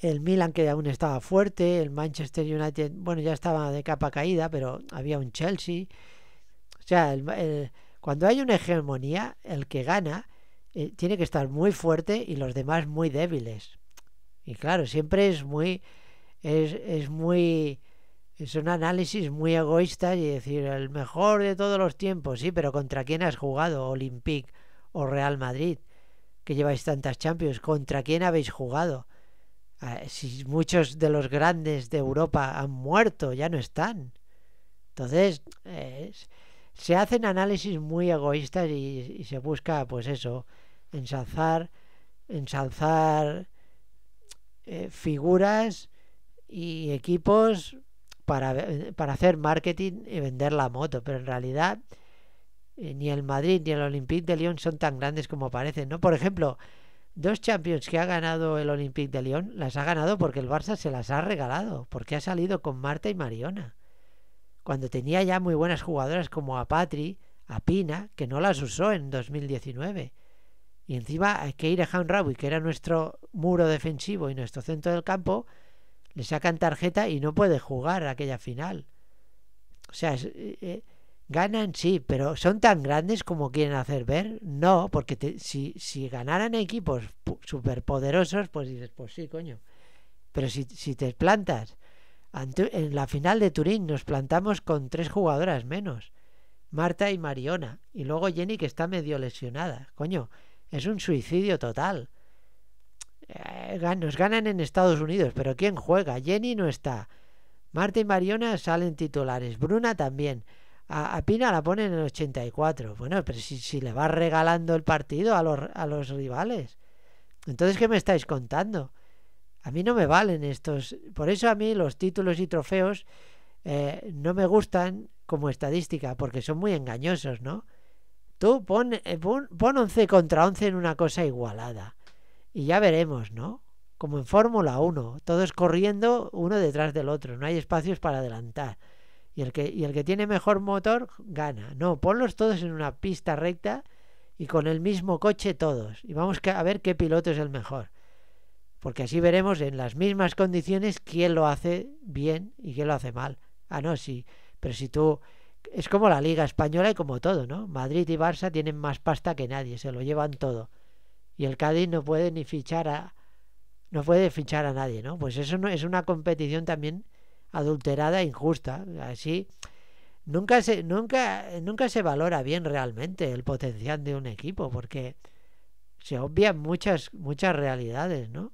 el Milan que aún estaba fuerte, el Manchester United, bueno, ya estaba de capa caída, pero había un Chelsea. O sea, cuando hay una hegemonía, el que gana eh, tiene que estar muy fuerte y los demás muy débiles. Y claro, siempre es muy... Es, es muy... Es un análisis muy egoísta y decir, el mejor de todos los tiempos, sí, pero ¿contra quién has jugado? Olympique o Real Madrid que lleváis tantas Champions, ¿contra quién habéis jugado? Ah, si muchos de los grandes de Europa han muerto, ya no están. Entonces, se hacen análisis muy egoístas y, se busca, pues eso, ensalzar, ensalzar eh, figuras y equipos para, eh, para hacer marketing y vender la moto, pero en realidad eh, ni el Madrid ni el Olympique de Lyon son tan grandes como parecen, ¿no? Por ejemplo, dos Champions que ha ganado el Olympique de Lyon las ha ganado porque el Barça se las ha regalado, porque ha salido con Marta y Mariona. Cuando tenía ya muy buenas jugadoras como a Patri, a Pina, que no las usó en 2019. Y encima a Keira Rabui, que era nuestro muro defensivo y nuestro centro del campo, le sacan tarjeta y no puede jugar aquella final. O sea, es, eh, eh, Ganan sí, pero ¿son tan grandes como quieren hacer ver? No, porque si, si, ganaran equipos superpoderosos, pues dices, pues sí, coño. Pero si, si te plantas, en la final de Turín nos plantamos con tres jugadoras menos, Marta y Mariona, y luego Jenny que está medio lesionada. Coño, es un suicidio total. Eh, nos ganan en Estados Unidos, pero ¿quién juega? Jenny no está. Marta y Mariona salen titulares, Bruna también a, Pina la ponen en el 84. Bueno, pero si, si le vas regalando el partido a los, a los rivales. Entonces, ¿qué me estáis contando? A mí no me valen estos. Por eso a mí los títulos y trofeos eh, no me gustan como estadística, porque son muy engañosos, ¿no? Tú pon, eh, pon 11 contra 11 en una cosa igualada. Y ya veremos, ¿no? Como en Fórmula 1, todos corriendo uno detrás del otro, no hay espacios para adelantar. Y el, que, el que tiene mejor motor gana. No, ponlos todos en una pista recta y con el mismo coche todos. Y vamos a ver qué piloto es el mejor. Porque así veremos en las mismas condiciones quién lo hace bien y quién lo hace mal. Ah, no, sí. Pero si tú... Es como la Liga Española y como todo, ¿no? Madrid y Barça tienen más pasta que nadie, se lo llevan todo. Y el Cádiz no puede ni fichar a... No puede fichar a nadie, ¿no? Pues eso no, es una competición también adulterada injusta. Así nunca se, nunca, nunca se valora bien realmente el potencial de un equipo, porque se obvian muchas, muchas realidades, ¿no?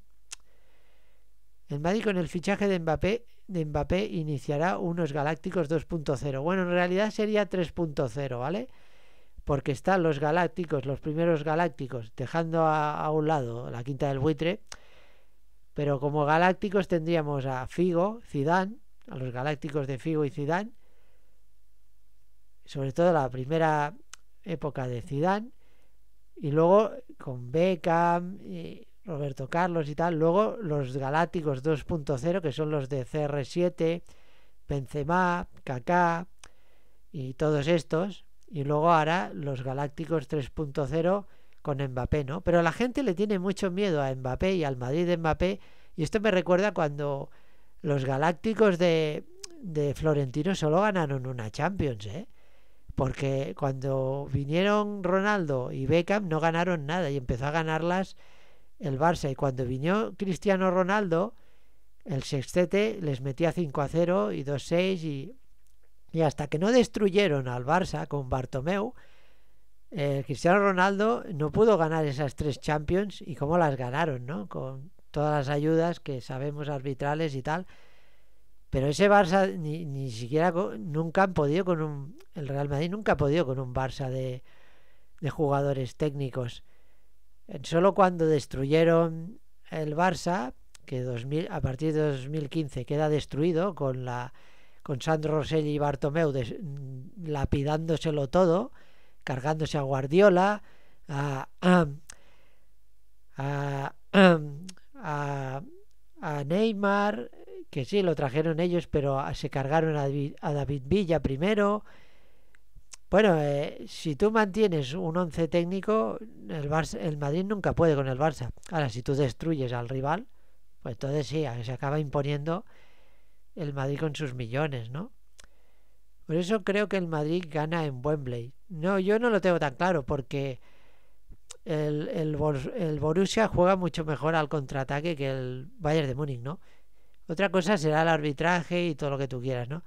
El Madrid con el fichaje de Mbappé, de Mbappé iniciará unos Galácticos 2.0. Bueno, en realidad sería 3.0, ¿vale? Porque están los Galácticos, los primeros Galácticos, dejando a, a un lado la quinta del buitre. Pero como Galácticos tendríamos a Figo, Zidane, a los galácticos de Figo y Zidane, sobre todo la primera época de Zidane, y luego con Beckham, Roberto Carlos y tal, luego los galácticos 2.0, que son los de CR7, Benzema, Kaká y todos estos, y luego ahora los galácticos 3.0 con Mbappé, ¿no? Pero la gente le tiene mucho miedo a Mbappé y al Madrid de Mbappé, y esto me recuerda cuando los Galácticos de, de Florentino solo ganaron una Champions, ¿eh? Porque cuando vinieron Ronaldo y Beckham no ganaron nada y empezó a ganarlas el Barça. Y cuando vino Cristiano Ronaldo, el sextete les metía 5 a 0 y 2 6 y, y hasta que no destruyeron al Barça con Bartomeu, eh, Cristiano Ronaldo no pudo ganar esas tres Champions y cómo las ganaron, ¿no? Con, todas las ayudas que sabemos arbitrales y tal. Pero ese Barça ni, ni siquiera nunca han podido con un. El Real Madrid nunca ha podido con un Barça de, de jugadores técnicos. Eh, solo cuando destruyeron el Barça, que 2000, a partir de 2015 queda destruido con la con Sandro Rosselli y Bartomeu mm, lapidándoselo todo, cargándose a Guardiola, a a, Neymar, que sí, lo trajeron ellos, pero se cargaron a, David Villa primero. Bueno, eh, si tú mantienes un once técnico, el, el Madrid nunca puede con el Barça. Ahora, si tú destruyes al rival, pues entonces sí, se acaba imponiendo el Madrid con sus millones, ¿no? Por eso creo que el Madrid gana en Wembley. No, yo no lo tengo tan claro, porque el, Borussia juega mucho mejor al contraataque que el Bayern de Múnich, ¿no? Otra cosa será el arbitraje y todo lo que tú quieras, ¿no?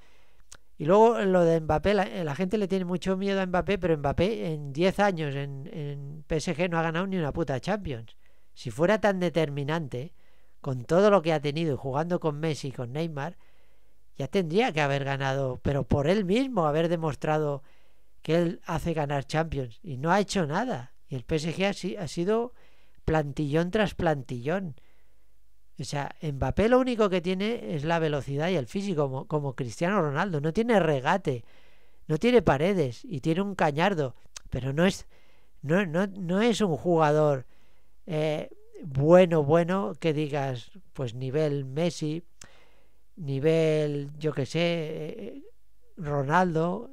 Y luego lo de Mbappé, la, gente le tiene mucho miedo a Mbappé, pero Mbappé en 10 años en, en, PSG no ha ganado ni una puta Champions. Si fuera tan determinante, con todo lo que ha tenido y jugando con Messi y con Neymar, ya tendría que haber ganado, pero por él mismo haber demostrado que él hace ganar Champions. Y no ha hecho nada. Y el PSG ha, ha sido plantillón tras plantillón. O sea, papel lo único que tiene es la velocidad y el físico, como, Cristiano Ronaldo. No tiene regate, no tiene paredes y tiene un cañardo, pero no es, no, no, es un jugador eh, bueno, bueno, que digas, pues nivel Messi, nivel, yo qué sé, eh, Ronaldo,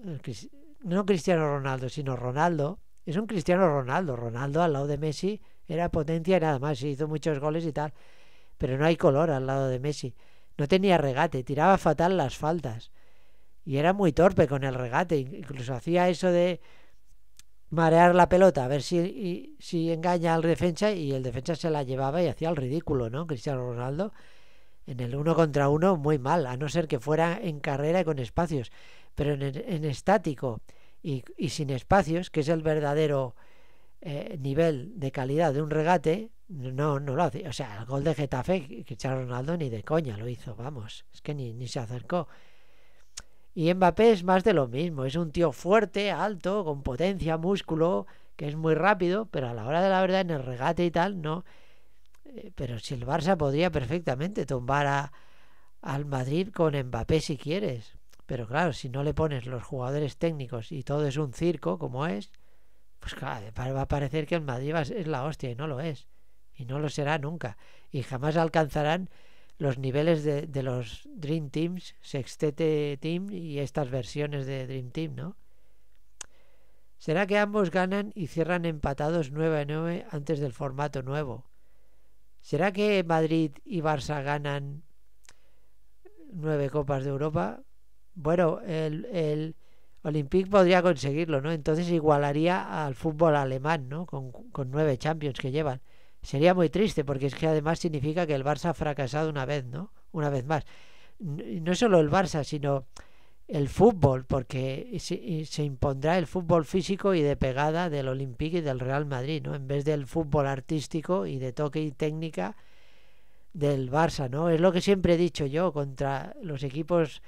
no Cristiano Ronaldo, sino Ronaldo es un Cristiano Ronaldo. Ronaldo al lado de Messi era potencia y nada más, hizo muchos goles y tal. Pero no hay color al lado de Messi. No tenía regate, tiraba fatal las faltas. Y era muy torpe con el regate. Incluso hacía eso de marear la pelota, a ver si, si engaña al defensa y el defensa se la llevaba y hacía el ridículo, ¿no? Cristiano Ronaldo. En el uno contra uno, muy mal, a no ser que fuera en carrera y con espacios. Pero en, en estático, y, sin espacios, que es el verdadero eh, nivel de calidad de un regate, no, no lo hace. O sea, el gol de Getafe, Cristiano Ronaldo ni de coña lo hizo, vamos, es que ni, ni se acercó. Y Mbappé es más de lo mismo, es un tío fuerte, alto, con potencia, músculo, que es muy rápido, pero a la hora de la verdad en el regate y tal, no. Eh, pero si el Barça podría perfectamente tumbar a, al Madrid con Mbappé si quieres. Pero claro, si no le pones los jugadores técnicos y todo es un circo, como es, pues claro, va a parecer que el Madrid es la hostia y no lo es. Y no lo será nunca. Y jamás alcanzarán los niveles de, los Dream Teams, Sextete Team y estas versiones de Dream Team, ¿no? ¿Será que ambos ganan y cierran empatados 9 a 9 antes del formato nuevo? ¿Será que Madrid y Barça ganan nueve Copas de Europa? bueno, el, Olympique podría conseguirlo, ¿no? Entonces igualaría al fútbol alemán, ¿no? Con, nueve Champions que llevan. Sería muy triste porque es que además significa que el Barça ha fracasado una vez, ¿no? Una vez más. No solo el Barça, sino el fútbol, porque se, se impondrá el fútbol físico y de pegada del Olympique y del Real Madrid, ¿no? En vez del fútbol artístico y de toque y técnica del Barça, ¿no? Es lo que siempre he dicho yo contra los equipos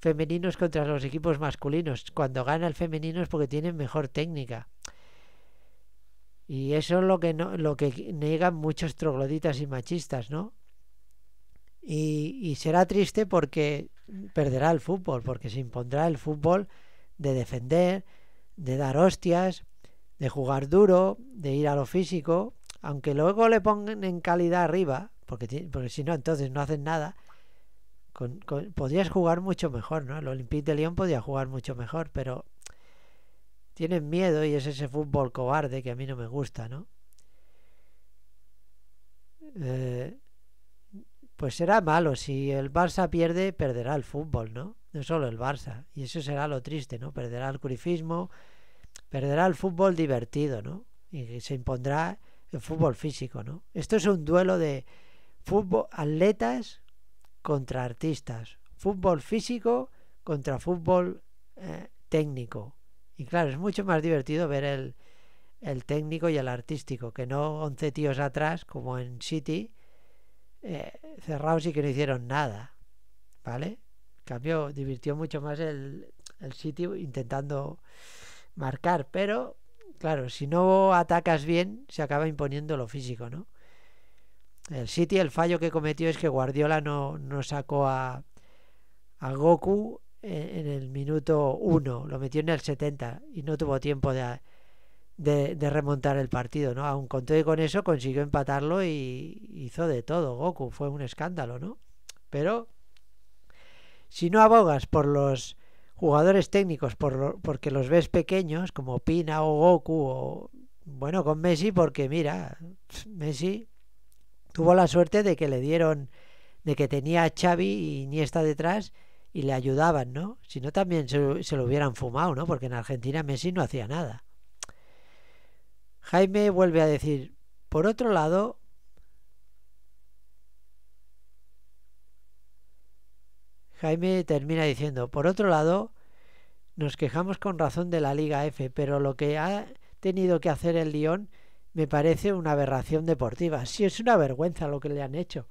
femeninos contra los equipos masculinos. Cuando gana el femenino es porque tienen mejor técnica. Y eso es lo que, no, lo que niegan muchos trogloditas y machistas, ¿no? Y, será triste porque perderá el fútbol, porque se impondrá el fútbol de defender, de dar hostias, de jugar duro, de ir a lo físico, aunque luego le pongan en calidad arriba, porque, porque si no, entonces no hacen nada, Podrías jugar mucho mejor, ¿no? El Olympique de Lyon podía jugar mucho mejor, pero tienen miedo y es ese fútbol cobarde que a mí no me gusta, ¿no? Eh, pues será malo, si el Barça pierde, perderá el fútbol, ¿no? No solo el Barça, y eso será lo triste, ¿no? Perderá el curifismo, perderá el fútbol divertido, ¿no? Y se impondrá el fútbol físico, ¿no? Esto es un duelo de fútbol, atletas contra artistas, fútbol físico contra fútbol eh, técnico. Y claro, es mucho más divertido ver el, técnico y el artístico, que no 11 tíos atrás, como en City, eh, cerrados y que no hicieron nada. ¿Vale? En cambio, divirtió mucho más el, el City intentando marcar, pero claro, si no atacas bien, se acaba imponiendo lo físico, ¿no? El City, el fallo que cometió es que Guardiola no, no sacó a, a Goku e, en, el minuto 1, lo metió en el 70 y no tuvo tiempo de, de, remontar el partido, ¿no? Aun con todo y con eso consiguió empatarlo y hizo de todo Goku, fue un escándalo, ¿no? Pero si no abogas por los jugadores técnicos por lo, porque los ves pequeños, como Pina o Goku o bueno, con Messi porque mira, Messi tuvo la suerte de que le dieron, de que tenía a Xavi y Iniesta detrás y le ayudaban, ¿no? Si no también se, se lo hubieran fumado, ¿no? Porque en Argentina Messi no hacía nada. Jaime vuelve a decir, por otro lado, Jaime termina diciendo, por otro lado, nos quejamos con razón de la Liga F, pero lo que ha tenido que hacer el Lyon me parece una aberración deportiva. Sí, es una vergüenza lo que le han hecho.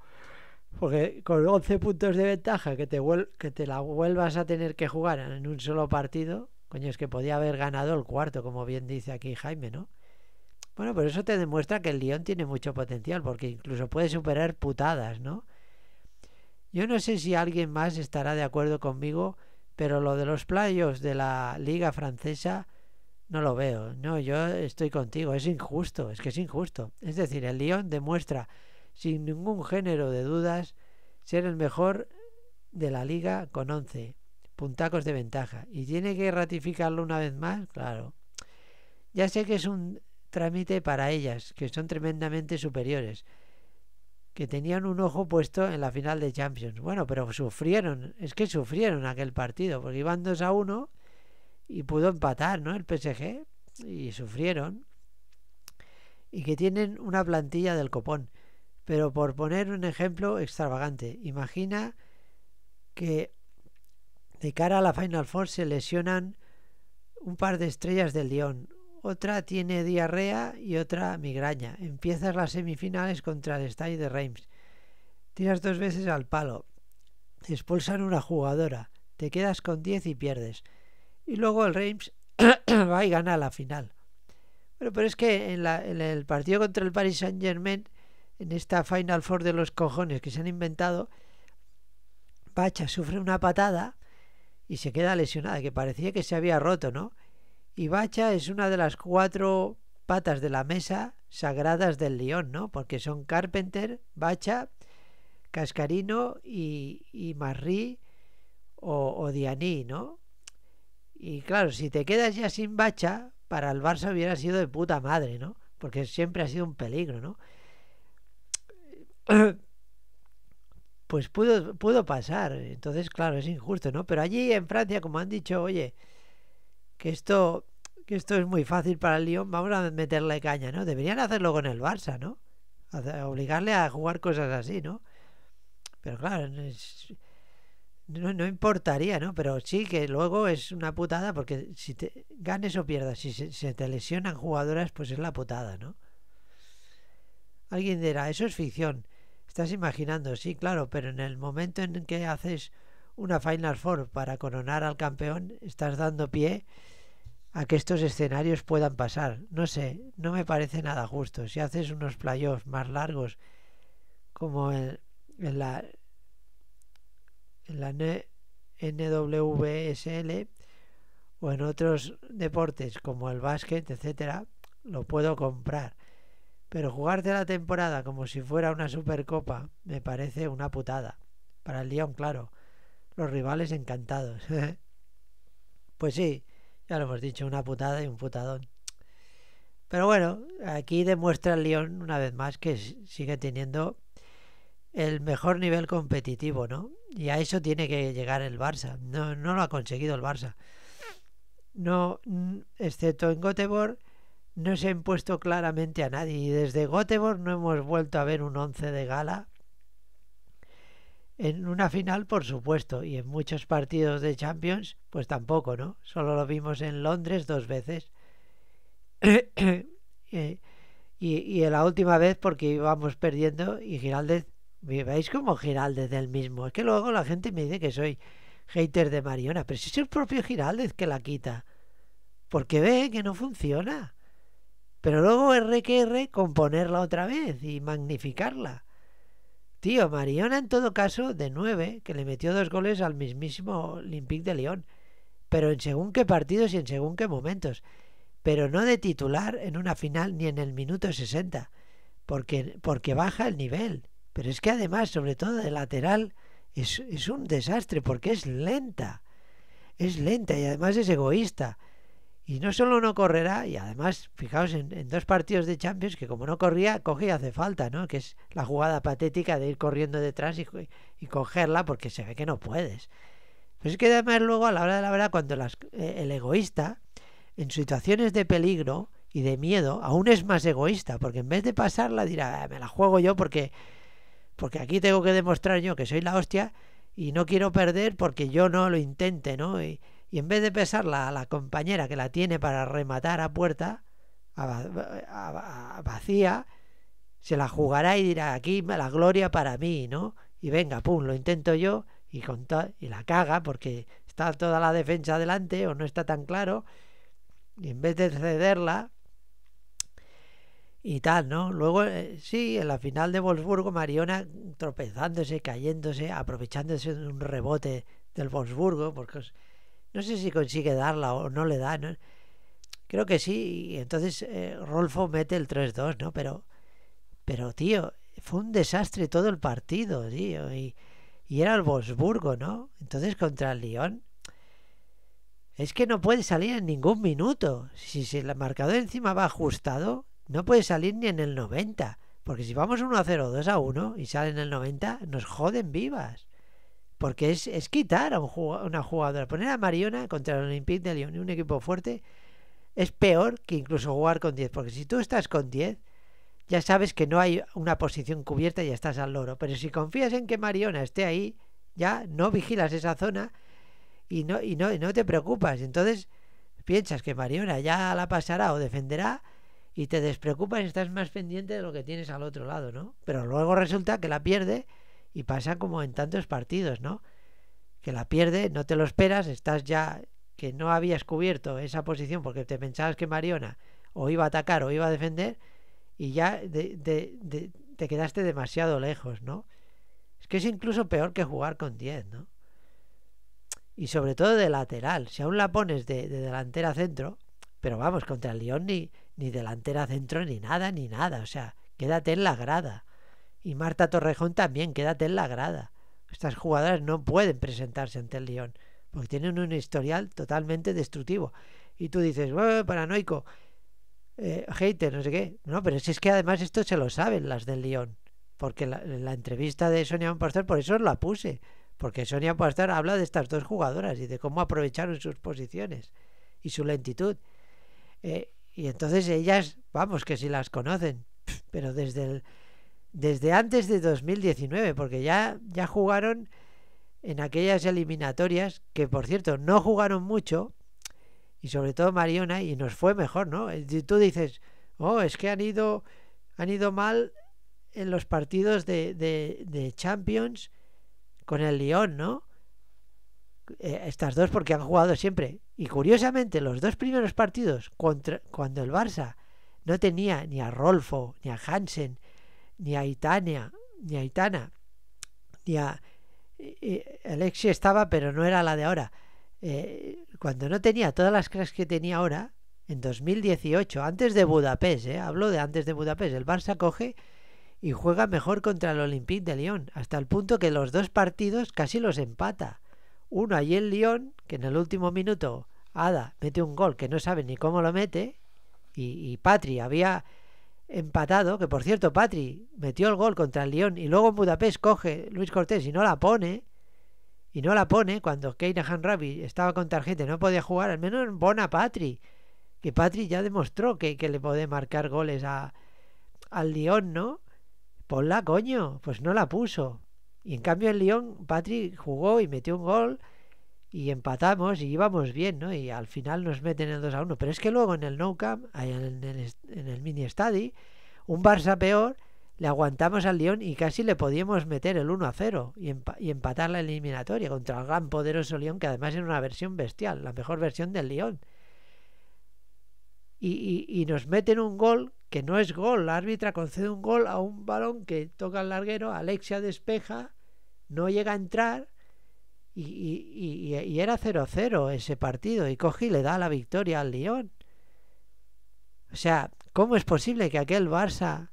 Porque con 11 puntos de ventaja que te, que te la vuelvas a tener que jugar en un solo partido, coño, es que podía haber ganado el cuarto, como bien dice aquí Jaime, ¿no? Bueno, pero eso te demuestra que el Lyon tiene mucho potencial, porque incluso puede superar putadas, ¿no? Yo no sé si alguien más estará de acuerdo conmigo, pero lo de los playos de la liga francesa no lo veo. No, yo estoy contigo. Es injusto, es que es injusto. Es decir, el León demuestra sin ningún género de dudas ser el mejor de la liga con 11 puntacos de ventaja. ¿Y tiene que ratificarlo una vez más? Claro. Ya sé que es un trámite para ellas, que son tremendamente superiores, que tenían un ojo puesto en la final de Champions. Bueno, pero sufrieron, es que sufrieron aquel partido, porque iban 2 a 1 y pudo empatar, ¿no? El PSG y sufrieron y que tienen una plantilla del copón. Pero por poner un ejemplo extravagante, imagina que de cara a la Final Four se lesionan un par de estrellas del Lyon. Otra tiene diarrea y otra migraña. Empiezas las semifinales contra el Stade de Reims. Tiras dos veces al palo. Te expulsan una jugadora. Te quedas con 10 y pierdes y luego el Reims va y gana la final. pero pero es que en, la, en, el partido contra el Paris Saint Germain, en esta Final Four de los cojones que se han inventado, Bacha sufre una patada y se queda lesionada, que parecía que se había roto, ¿no? Y Bacha es una de las cuatro patas de la mesa sagradas del León, ¿no? Porque son Carpenter, Bacha, Cascarino y, y o, o Dianí, ¿no? Y claro, si te quedas ya sin bacha, para el Barça hubiera sido de puta madre, ¿no? Porque siempre ha sido un peligro, ¿no? Pues pudo, pudo pasar, entonces claro, es injusto, ¿no? Pero allí en Francia, como han dicho, oye, que esto, que esto es muy fácil para el Lyon, vamos a meterle caña, ¿no? Deberían hacerlo con el Barça, ¿no? obligarle a jugar cosas así, ¿no? Pero claro, no, no, importaría, ¿no? Pero sí que luego es una putada porque si te ganes o pierdas, si se, te lesionan jugadoras, pues es la putada, ¿no? Alguien dirá, eso es ficción. Estás imaginando, sí, claro, pero en el momento en que haces una Final Four para coronar al campeón, estás dando pie a que estos escenarios puedan pasar. No sé, no me parece nada justo. Si haces unos playoffs más largos, como en la, en la NWSL o en otros deportes como el básquet, etcétera, lo puedo comprar. Pero jugarte la temporada como si fuera una supercopa me parece una putada. Para el León, claro. Los rivales encantados. pues sí, ya lo hemos dicho, una putada y un putadón. Pero bueno, aquí demuestra el Lyon una vez más que sigue teniendo el mejor nivel competitivo, ¿no? Y a eso tiene que llegar el Barça. No, no lo ha conseguido el Barça. No, excepto en Goteborg no se ha impuesto claramente a nadie. Y desde Göteborg no hemos vuelto a ver un once de gala. En una final, por supuesto, y en muchos partidos de Champions, pues tampoco, ¿no? Solo lo vimos en Londres dos veces. Eh, y, y, la última vez porque íbamos perdiendo y Giraldez veis como Giraldez del mismo. Es que luego la gente me dice que soy hater de Mariona, pero si es el propio Giraldez que la quita. Porque ve que no funciona. Pero luego R componerla otra vez y magnificarla. Tío, Mariona en todo caso de nueve que le metió dos goles al mismísimo Olympique de León. Pero en según qué partidos y en según qué momentos. Pero no de titular en una final ni en el minuto 60. Porque, porque baja el nivel. Pero es que además, sobre todo de lateral, es, un desastre porque es lenta. Es lenta y además es egoísta. Y no solo no correrá, y además, fijaos en, dos partidos de Champions que como no corría, coge y hace falta, ¿no? Que es la jugada patética de ir corriendo detrás y, y cogerla porque se ve que no puedes. Pero es que además luego, a la hora de la verdad, cuando eh, el egoísta, en situaciones de peligro y de miedo, aún es más egoísta, porque en vez de pasarla dirá, ah, me la juego yo porque porque aquí tengo que demostrar yo que soy la hostia y no quiero perder porque yo no lo intente, ¿no? Y, en vez de pesarla a la compañera que la tiene para rematar a puerta, a, vacía, se la jugará y dirá, aquí la gloria para mí, ¿no? Y venga, pum, lo intento yo y, con y la caga porque está toda la defensa Adelante o no está tan claro. Y en vez de cederla, y tal, ¿no? Luego, eh, sí, en la final de Wolfsburgo, Mariona tropezándose, cayéndose, aprovechándose de un rebote del Wolfsburgo, porque no sé si consigue darla o no le da, ¿no? Creo que sí, y entonces eh, Rolfo mete el 3-2, ¿no? Pero, pero, tío, fue un desastre todo el partido, tío, y, era el Wolfsburgo, ¿no? Entonces contra el Lyon, es que no puede salir en ningún minuto. Si, si el marcador encima va ajustado, no puede salir ni en el 90. Porque si vamos 1 a 0, 2 a 1 y sale en el 90, nos joden vivas. Porque es, es quitar a un una jugadora. Poner a Mariona contra el Olympique de Lyon, un equipo fuerte, es peor que incluso jugar con 10. Porque si tú estás con 10, ya sabes que no hay una posición cubierta y ya estás al loro. Pero si confías en que Mariona esté ahí, ya no vigilas esa zona y no, y no, y no te preocupas. Entonces piensas que Mariona ya la pasará o defenderá y te despreocupas y estás más pendiente de lo que tienes al otro lado, ¿no? Pero luego resulta que la pierde y pasa como en tantos partidos, ¿no? Que la pierde, no te lo esperas, estás ya que no habías cubierto esa posición porque te pensabas que Mariona o iba a atacar o iba a defender y ya te quedaste demasiado lejos, ¿no? Es que es incluso peor que jugar con 10, ¿no? Y sobre todo de lateral, si aún la pones de, delantera centro, pero vamos, contra el Lyon ni, ni delantera centro, ni nada, ni nada. O sea, quédate en la grada. Y Marta Torrejón también, quédate en la grada. Estas jugadoras no pueden presentarse ante el León, porque tienen un historial totalmente destructivo. Y tú dices, paranoico, eh, hater, no sé qué. No, pero es que además esto se lo saben las del León, porque la, la entrevista de Sonia Pastor, por eso la puse, porque Sonia Pastor habla de estas dos jugadoras y de cómo aprovecharon sus posiciones y su lentitud. Eh, y entonces ellas, vamos, que si las conocen, pero desde el, desde antes de 2019, porque ya, ya jugaron en aquellas eliminatorias, que por cierto no jugaron mucho, y sobre todo Mariona, y nos fue mejor, ¿no? Eh, tú dices, oh, es que han ido, han ido mal en los partidos de, de, de Champions con el Lyon, ¿no? Eh, estas dos porque han jugado siempre. Y curiosamente, los dos primeros partidos, contra, cuando el Barça no tenía ni a Rolfo, ni a Hansen, ni a Itania, ni a Itana, ni a eh, eh, Alexi estaba, pero no era la de ahora. cuando no tenía todas las cracks que tenía ahora, en 2018, antes de Budapest, hablo de antes de Budapest, el Barça coge y juega mejor contra el Olympique de Lyon, hasta el punto que los dos partidos casi los empata. Uno allí en Lyon, que en el último minuto Ada mete un gol que no sabe ni cómo lo mete. Y, y Patri había empatado, que por cierto Patri metió el gol contra el Lyon y luego en Budapest coge Luis Cortés y no la pone. Y no la pone cuando Keynes Hanrabi estaba con tarjeta no podía jugar, al menos en Bona Patri. Que Patri ya demostró que, que le puede marcar goles a, al Lyon, ¿no? Ponla, coño. Pues no la puso. Y en cambio el Lyon, Patrick jugó y metió un gol y empatamos y íbamos bien, ¿no? Y al final nos meten el 2 a 1. Pero es que luego en el No Camp, en el, en el mini Stadi, un Barça peor, le aguantamos al Lyon y casi le podíamos meter el 1 a 0 y, empatar la eliminatoria contra el gran poderoso Lyon, que además era una versión bestial, la mejor versión del Lyon. Y, y, y, nos meten un gol que no es gol. La árbitra concede un gol a un balón que toca el larguero, Alexia despeja no llega a entrar y, era 0-0 ese partido y coge y le da la victoria al Lyon. O sea, ¿cómo es posible que aquel Barça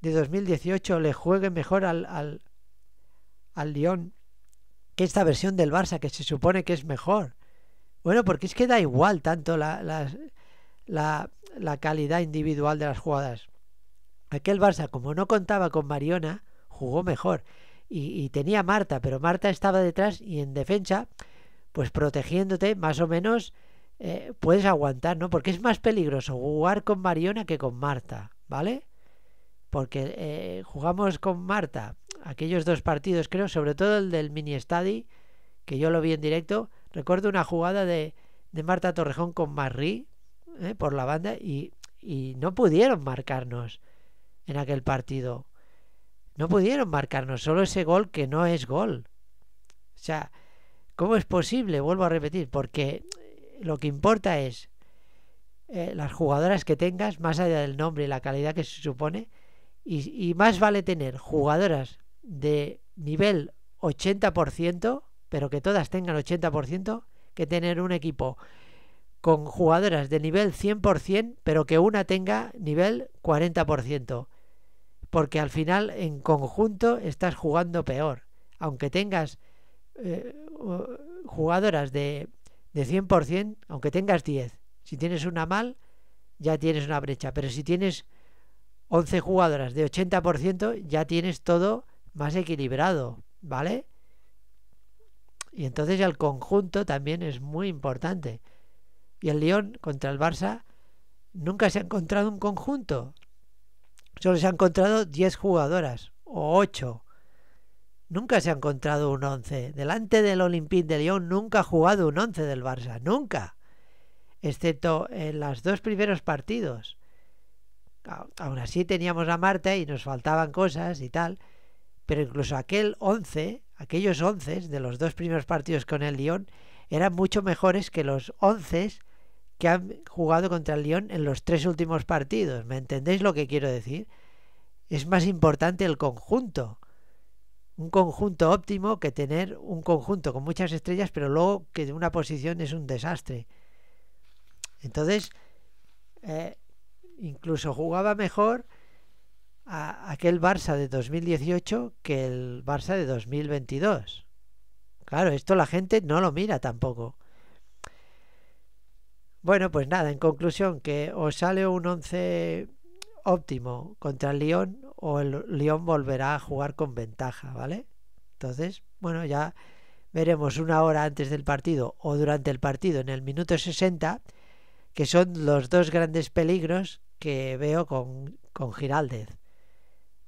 de 2018 le juegue mejor al, al, al Lyon que esta versión del Barça que se supone que es mejor? Bueno, porque es que da igual tanto la, la calidad individual de las jugadas. Aquel Barça, como no contaba con Mariona, jugó mejor y, tenía Marta, pero Marta estaba detrás y en defensa, pues protegiéndote más o menos eh, puedes aguantar, ¿no? Porque es más peligroso jugar con Mariona que con Marta, ¿vale? Porque eh, jugamos con Marta aquellos dos partidos, creo, sobre todo el del mini estadi que yo lo vi en directo. Recuerdo una jugada de, Marta Torrejón con Marri eh, por la banda y, y no pudieron marcarnos en aquel partido. No pudieron marcarnos solo ese gol que no es gol. O sea, ¿cómo es posible? Vuelvo a repetir, porque eh, lo que importa es eh, las jugadoras que tengas, más allá del nombre y la calidad que se supone, y, y más vale tener jugadoras de nivel 80%, pero que todas tengan 80%, que tener un equipo con jugadoras de nivel 100%, pero que una tenga nivel 40% porque al final en conjunto estás jugando peor. Aunque tengas eh, jugadoras de, de 100%, aunque tengas 10, si tienes una mal, ya tienes una brecha, pero si tienes 11 jugadoras de 80%, ya tienes todo más equilibrado, ¿vale? Y entonces el conjunto también es muy importante. Y el León contra el Barça nunca se ha encontrado un conjunto. Solo se ha encontrado 10 jugadoras o 8. Nunca se ha encontrado un 11. Delante del Olympique de Lyon nunca ha jugado un 11 del Barça, nunca. Excepto en los dos primeros partidos. Aún así teníamos a Marta y nos faltaban cosas y tal. Pero incluso aquel 11, aquellos once de los dos primeros partidos con el Lyon, eran mucho mejores que los 11 que han jugado contra el Lyon en los tres últimos partidos. ¿Me entendéis lo que quiero decir? Es más importante el conjunto. Un conjunto óptimo que tener un conjunto con muchas estrellas, pero luego que de una posición es un desastre. Entonces, eh, incluso jugaba mejor a aquel Barça de 2018 que el Barça de 2022. Claro, esto la gente no lo mira tampoco. Bueno, pues nada, en conclusión, que o sale un 11 óptimo contra el Lyon o el Lyon volverá a jugar con ventaja, ¿vale? Entonces, bueno, ya veremos una hora antes del partido o durante el partido en el minuto 60, que son los dos grandes peligros que veo con, con Giraldez.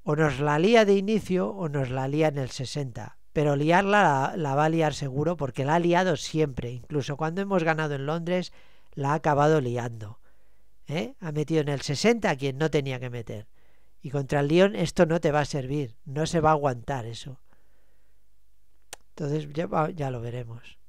O nos la lía de inicio o nos la lía en el 60. Pero liarla la va a liar seguro porque la ha liado siempre, incluso cuando hemos ganado en Londres la ha acabado liando. ¿eh? Ha metido en el 60 a quien no tenía que meter. Y contra el león esto no te va a servir, no se va a aguantar eso. Entonces ya lo veremos.